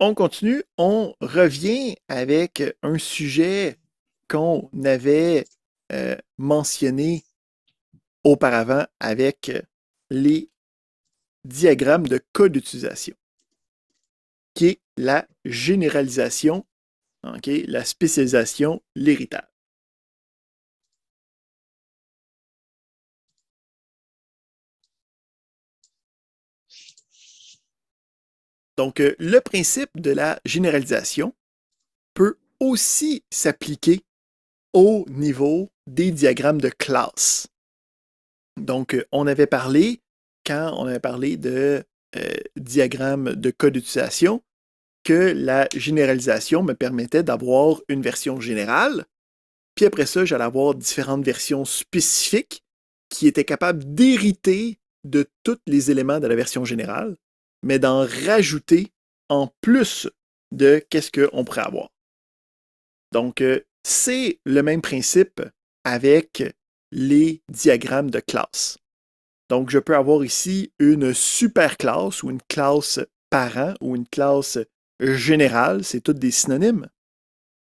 On continue, on revient avec un sujet qu'on avait euh, mentionné auparavant avec euh, les diagrammes de code d'utilisation, qui est la généralisation, la spécialisation, l'héritage. Donc, euh, le principe de la généralisation peut aussi s'appliquer au niveau des diagrammes de classe. Donc, euh, on avait parlé, quand on avait parlé de euh, diagramme de code d'utilisation, que la généralisation me permettait d'avoir une version générale, puis après ça, j'allais avoir différentes versions spécifiques qui étaient capables d'hériter de tous les éléments de la version générale, mais d'en rajouter en plus de qu'est-ce qu'on pourrait avoir. Donc, euh, c'est le même principe avec les diagrammes de classe. Donc, je peux avoir ici une super classe ou une classe parent ou une classe générale, c'est toutes des synonymes,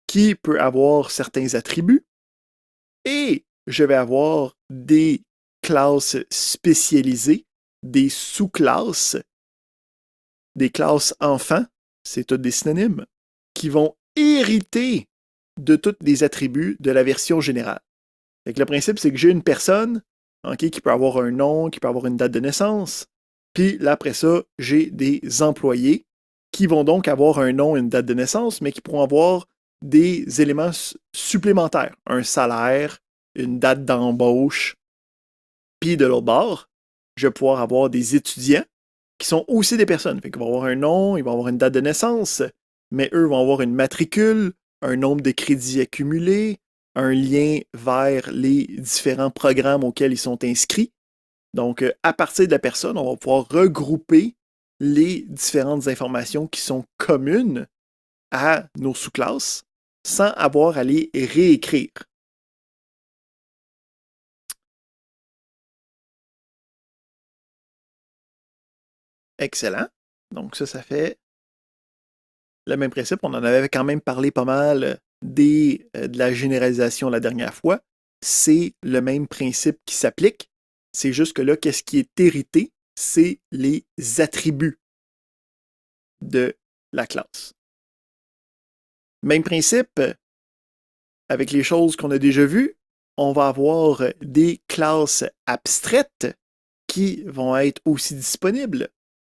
qui peut avoir certains attributs. Et je vais avoir des classes spécialisées, des sous-classes, des classes enfants, c'est toutes des synonymes, qui vont hériter de tous les attributs de la version générale le principe, c'est que j'ai une personne qui peut avoir un nom, qui peut avoir une date de naissance. Puis après ça, j'ai des employés qui vont donc avoir un nom et une date de naissance, mais qui pourront avoir des éléments supplémentaires, un salaire, une date d'embauche. Puis de l'autre bord, je vais pouvoir avoir des étudiants qui sont aussi des personnes. Fait vont avoir un nom, ils vont avoir une date de naissance, mais eux vont avoir une matricule, un nombre de crédits accumulés, un lien vers les différents programmes auxquels ils sont inscrits. Donc, euh, à partir de la personne, on va pouvoir regrouper les différentes informations qui sont communes à nos sous-classes sans avoir à les réécrire. Excellent. Donc ça, ça fait le même principe. On en avait quand même parlé pas mal euh, euh, de la généralisation la dernière fois, c'est le même principe qui s'applique. C'est juste que là, qu'est-ce qui est hérité? C'est les attributs de la classe. Même principe, euh, avec les choses qu'on a déjà vues, on va avoir euh, des classes abstraites qui vont être aussi disponibles.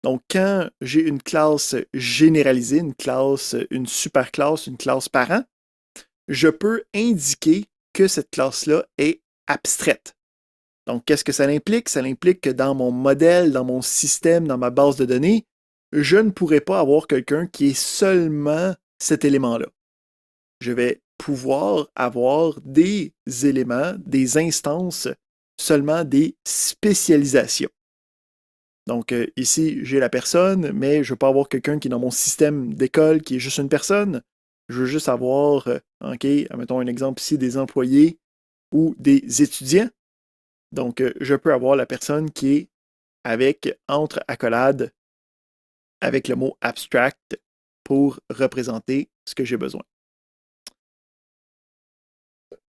Donc, quand j'ai une classe généralisée, une classe, une super classe, une classe parent, je peux indiquer que cette classe-là est abstraite. Donc, qu'est-ce que ça implique? Ça implique que dans mon modèle, dans mon système, dans ma base de données, je ne pourrai pas avoir quelqu'un qui est seulement cet élément-là. Je vais pouvoir avoir des éléments, des instances, seulement des spécialisations. Donc euh, ici, j'ai la personne, mais je ne peux avoir quelqu'un qui est dans mon système d'école, qui est juste une personne. Je veux juste avoir, euh, OK, mettons un exemple ici, des employés ou des étudiants. Donc, euh, je peux avoir la personne qui est avec entre accolades avec le mot abstract pour représenter ce que j'ai besoin.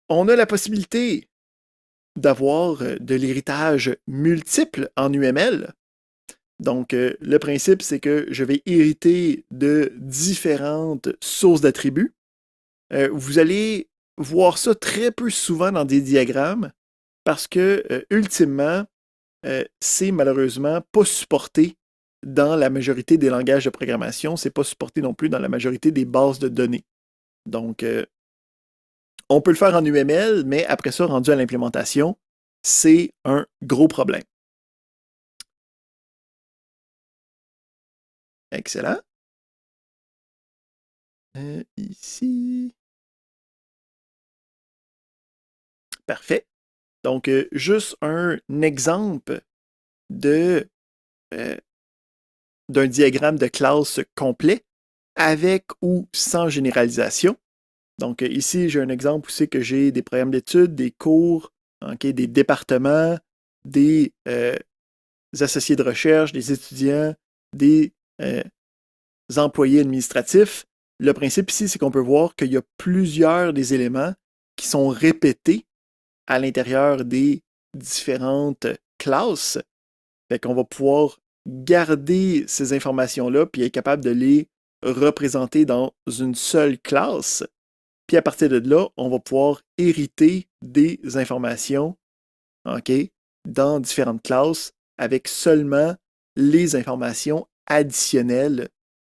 On a la possibilité d'avoir euh, de l'héritage multiple en UML. Donc, euh, le principe, c'est que je vais hériter de différentes sources d'attributs. Euh, vous allez voir ça très peu souvent dans des diagrammes parce que, euh, ultimement, c'est malheureusement pas supporté dans la majorité des langages de programmation. C'est pas supporté non plus dans la majorité des bases de données. Donc, on peut le faire en UML, mais après ça, rendu à l'implémentation, c'est un gros problème. Excellent. Euh, ici. Parfait. Donc, euh, juste un exemple de euh, d'un diagramme de classe complet avec ou sans généralisation. Donc, ici, j'ai un exemple où c'est que j'ai des programmes d'études, des cours, des départements, des associés de recherche, des étudiants, des euh, employés administratifs, le principe ici, c'est qu'on peut voir qu'il y a plusieurs des éléments qui sont répétés à l'intérieur des différentes classes. On qu'on va pouvoir garder ces informations-là, puis être capable de les représenter dans une seule classe. Puis à partir de là, on va pouvoir hériter des informations dans différentes classes avec seulement les informations additionnel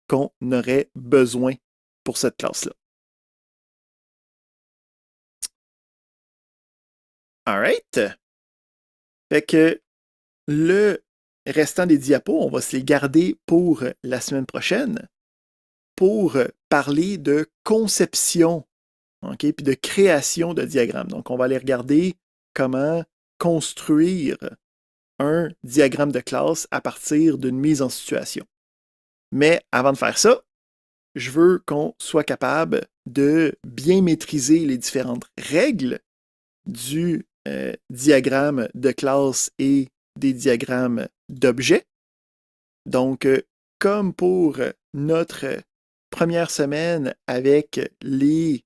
qu'on aurait besoin pour cette classe-là. Alright. Fait que le restant des diapos, on va se les garder pour la semaine prochaine pour parler de conception, OK, puis de création de diagrammes. Donc, on va aller regarder comment construire un diagramme de classe à partir d'une mise en situation. Mais avant de faire ça, je veux qu'on soit capable de bien maîtriser les différentes règles du euh, diagramme de classe et des diagrammes d'objets. Donc, euh, comme pour notre première semaine avec les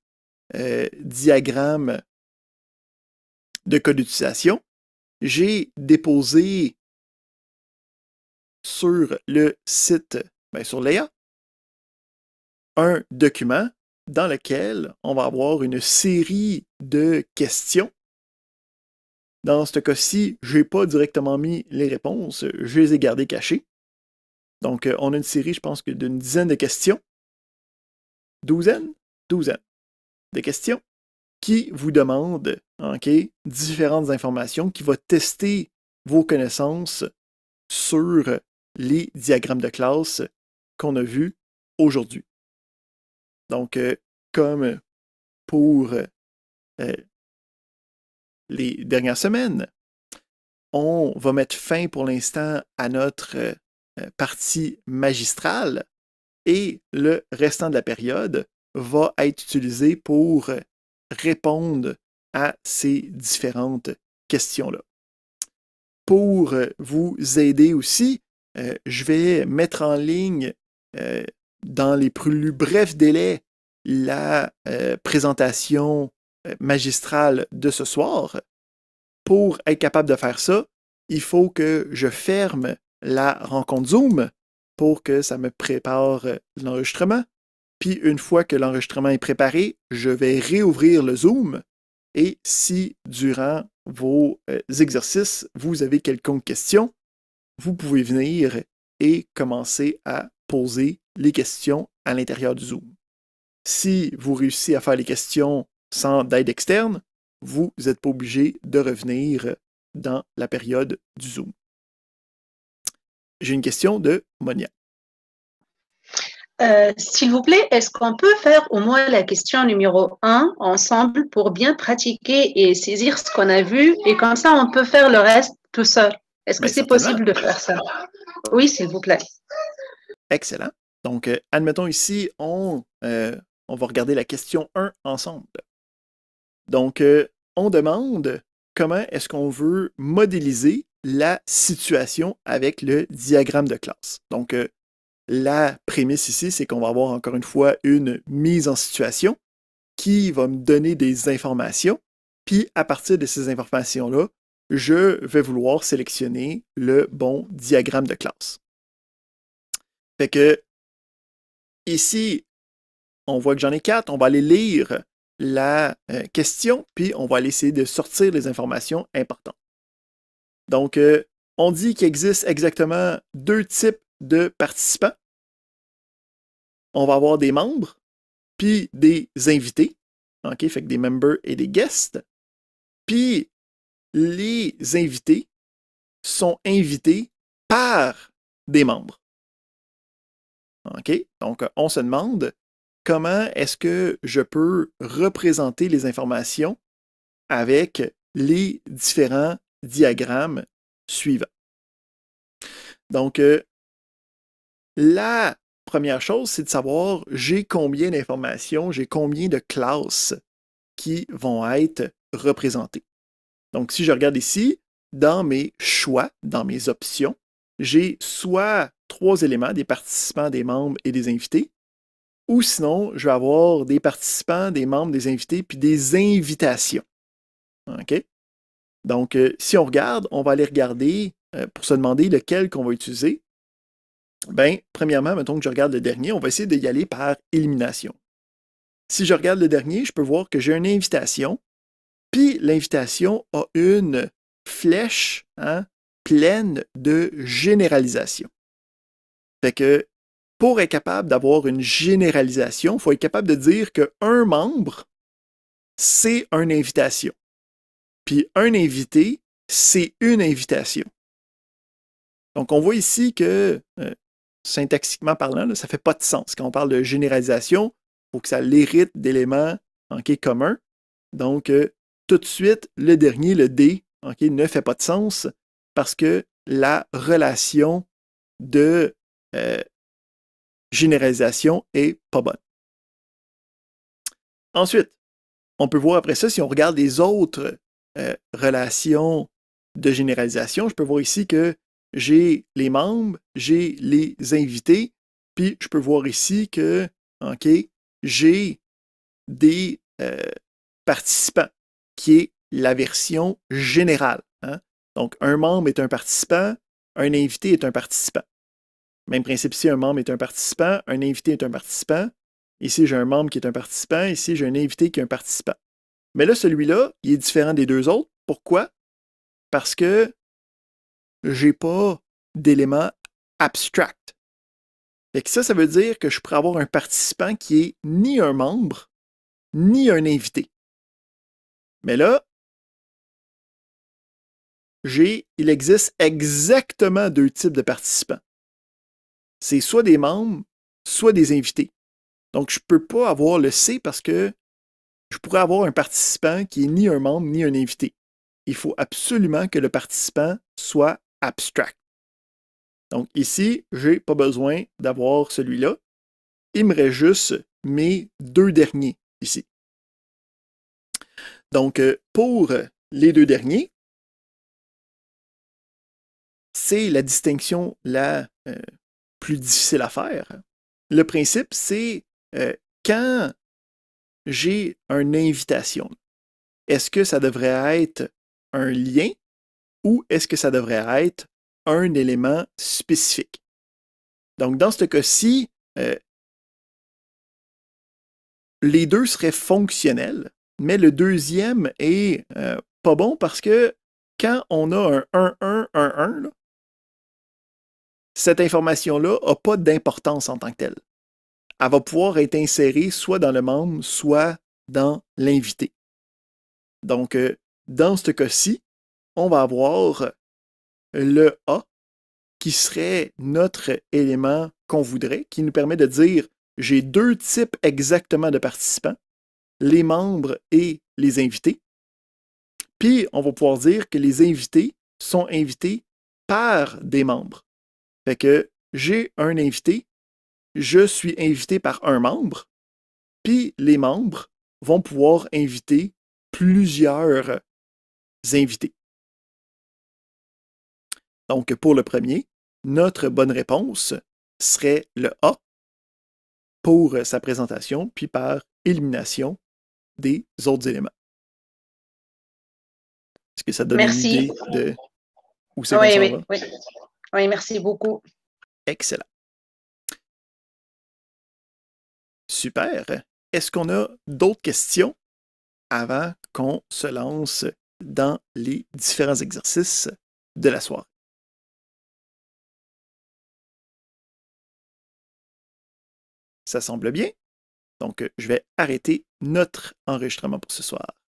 euh, diagrammes de code d'utilisation, j'ai déposé sur le site, ben, sur Léa, un document dans lequel on va avoir une série de questions. Dans ce cas-ci, je n'ai pas directement mis les réponses, je les ai gardées cachées. Donc, euh, on a une série, je pense, d'une dizaine de questions. Douzaine? Douzaine. De questions qui vous demandent différentes informations qui vont tester vos connaissances sur les diagrammes de classe qu'on a vus aujourd'hui. Donc, euh, comme pour euh, euh, les dernières semaines, on va mettre fin pour l'instant à notre partie magistrale et le restant de la période va être utilisé pour répondre à ces différentes questions-là. Pour euh, vous aider aussi, euh, je vais mettre en ligne euh, dans les plus brefs délais la présentation magistrale de ce soir. Pour être capable de faire ça, il faut que je ferme la rencontre Zoom pour que ça me prépare l'enregistrement. Puis une fois que l'enregistrement est préparé, je vais réouvrir le Zoom et si durant vos euh, exercices, vous avez quelconque question, vous pouvez venir et commencer à poser les questions à l'intérieur du Zoom. Si vous réussissez à faire les questions sans d'aide externe, vous n'êtes pas obligé de revenir dans la période du Zoom. J'ai une question de Monia. Euh, s'il vous plaît, est-ce qu'on peut faire au moins la question numéro 1 ensemble pour bien pratiquer et saisir ce qu'on a vu et comme ça on peut faire le reste tout seul Est-ce que c'est possible de faire ça Oui, s'il vous plaît. Excellent. Donc, euh, admettons ici, on, euh, on va regarder la question 1 ensemble. Donc, on demande comment est-ce qu'on veut modéliser la situation avec le diagramme de classe. Donc, la prémisse ici, c'est qu'on va avoir encore une fois une mise en situation qui va me donner des informations. Puis à partir de ces informations-là, je vais vouloir sélectionner le bon diagramme de classe. Fait que ici, on voit que j'en ai quatre. On va aller lire la euh, question, puis on va aller essayer de sortir les informations importantes. Donc, euh, on dit qu'il existe exactement deux types de participants. On va avoir des membres, puis des invités. OK, fait que des members et des guests. Puis les invités sont invités par des membres. OK? Donc, euh, on se demande comment est-ce que je peux représenter les informations avec les différents diagrammes suivants. Donc, euh, la première chose, c'est de savoir j'ai combien d'informations, j'ai combien de classes qui vont être représentées. Donc, si je regarde ici, dans mes choix, dans mes options, j'ai soit trois éléments, des participants, des membres et des invités, ou sinon, je vais avoir des participants, des membres, des invités, puis des invitations. OK? Donc, euh, si on regarde, on va aller regarder euh, pour se demander lequel qu'on va utiliser. Ben, premièrement, mettons que je regarde le dernier, on va essayer d'y aller par élimination. Si je regarde le dernier, je peux voir que j'ai une invitation, puis l'invitation a une flèche hein, pleine de généralisation. Fait que pour être capable d'avoir une généralisation, il faut être capable de dire qu'un membre, c'est une invitation. Puis un invité, c'est une invitation. Donc on voit ici que euh, syntaxiquement parlant, ça ne fait pas de sens. Quand on parle de généralisation, il faut que ça l'hérite d'éléments communs. Donc, euh, tout de suite, le dernier, le D, ne fait pas de sens parce que la relation de euh, généralisation est pas bonne. Ensuite, on peut voir après ça, si on regarde les autres euh, relations de généralisation, je peux voir ici que j'ai les membres, j'ai les invités, puis je peux voir ici que, OK, j'ai des euh, participants, qui est la version générale. Hein. Donc, un membre est un participant, un invité est un participant. Même principe ici, un membre est un participant, un invité est un participant. Ici, j'ai un membre qui est un participant, ici, j'ai un invité qui est un participant. Mais là, celui-là, il est différent des deux autres. Pourquoi? Parce que j'ai pas d'éléments abstract. Et ça, ça veut dire que je pourrais avoir un participant qui est ni un membre, ni un invité. Mais là, il existe exactement deux types de participants. C'est soit des membres, soit des invités. Donc, je ne peux pas avoir le C parce que je pourrais avoir un participant qui est ni un membre ni un invité. Il faut absolument que le participant soit abstract. Donc ici, je n'ai pas besoin d'avoir celui-là. Il me reste juste mes deux derniers ici. Donc euh, pour les deux derniers, c'est la distinction la euh, plus difficile à faire. Le principe, c'est euh, quand j'ai une invitation, est-ce que ça devrait être un lien ou est-ce que ça devrait être un élément spécifique? Donc, dans ce cas-ci, euh, les deux seraient fonctionnels, mais le deuxième est euh, pas bon parce que quand on a un 1-1-1-1, cette information-là n'a pas d'importance en tant que telle. Elle va pouvoir être insérée soit dans le membre, soit dans l'invité. Donc, euh, dans ce cas-ci, on va avoir le A qui serait notre élément qu'on voudrait, qui nous permet de dire j'ai deux types exactement de participants, les membres et les invités. Puis on va pouvoir dire que les invités sont invités par des membres. Fait que j'ai un invité, je suis invité par un membre, puis les membres vont pouvoir inviter plusieurs invités. Donc, pour le premier, notre bonne réponse serait le A pour sa présentation, puis par élimination des autres éléments. Est-ce que ça donne une idée de où c'est oui, oui, oui. oui, merci beaucoup. Excellent. Super. Est-ce qu'on a d'autres questions avant qu'on se lance dans les différents exercices de la soirée? Ça semble bien. Donc, euh, je vais arrêter notre enregistrement pour ce soir.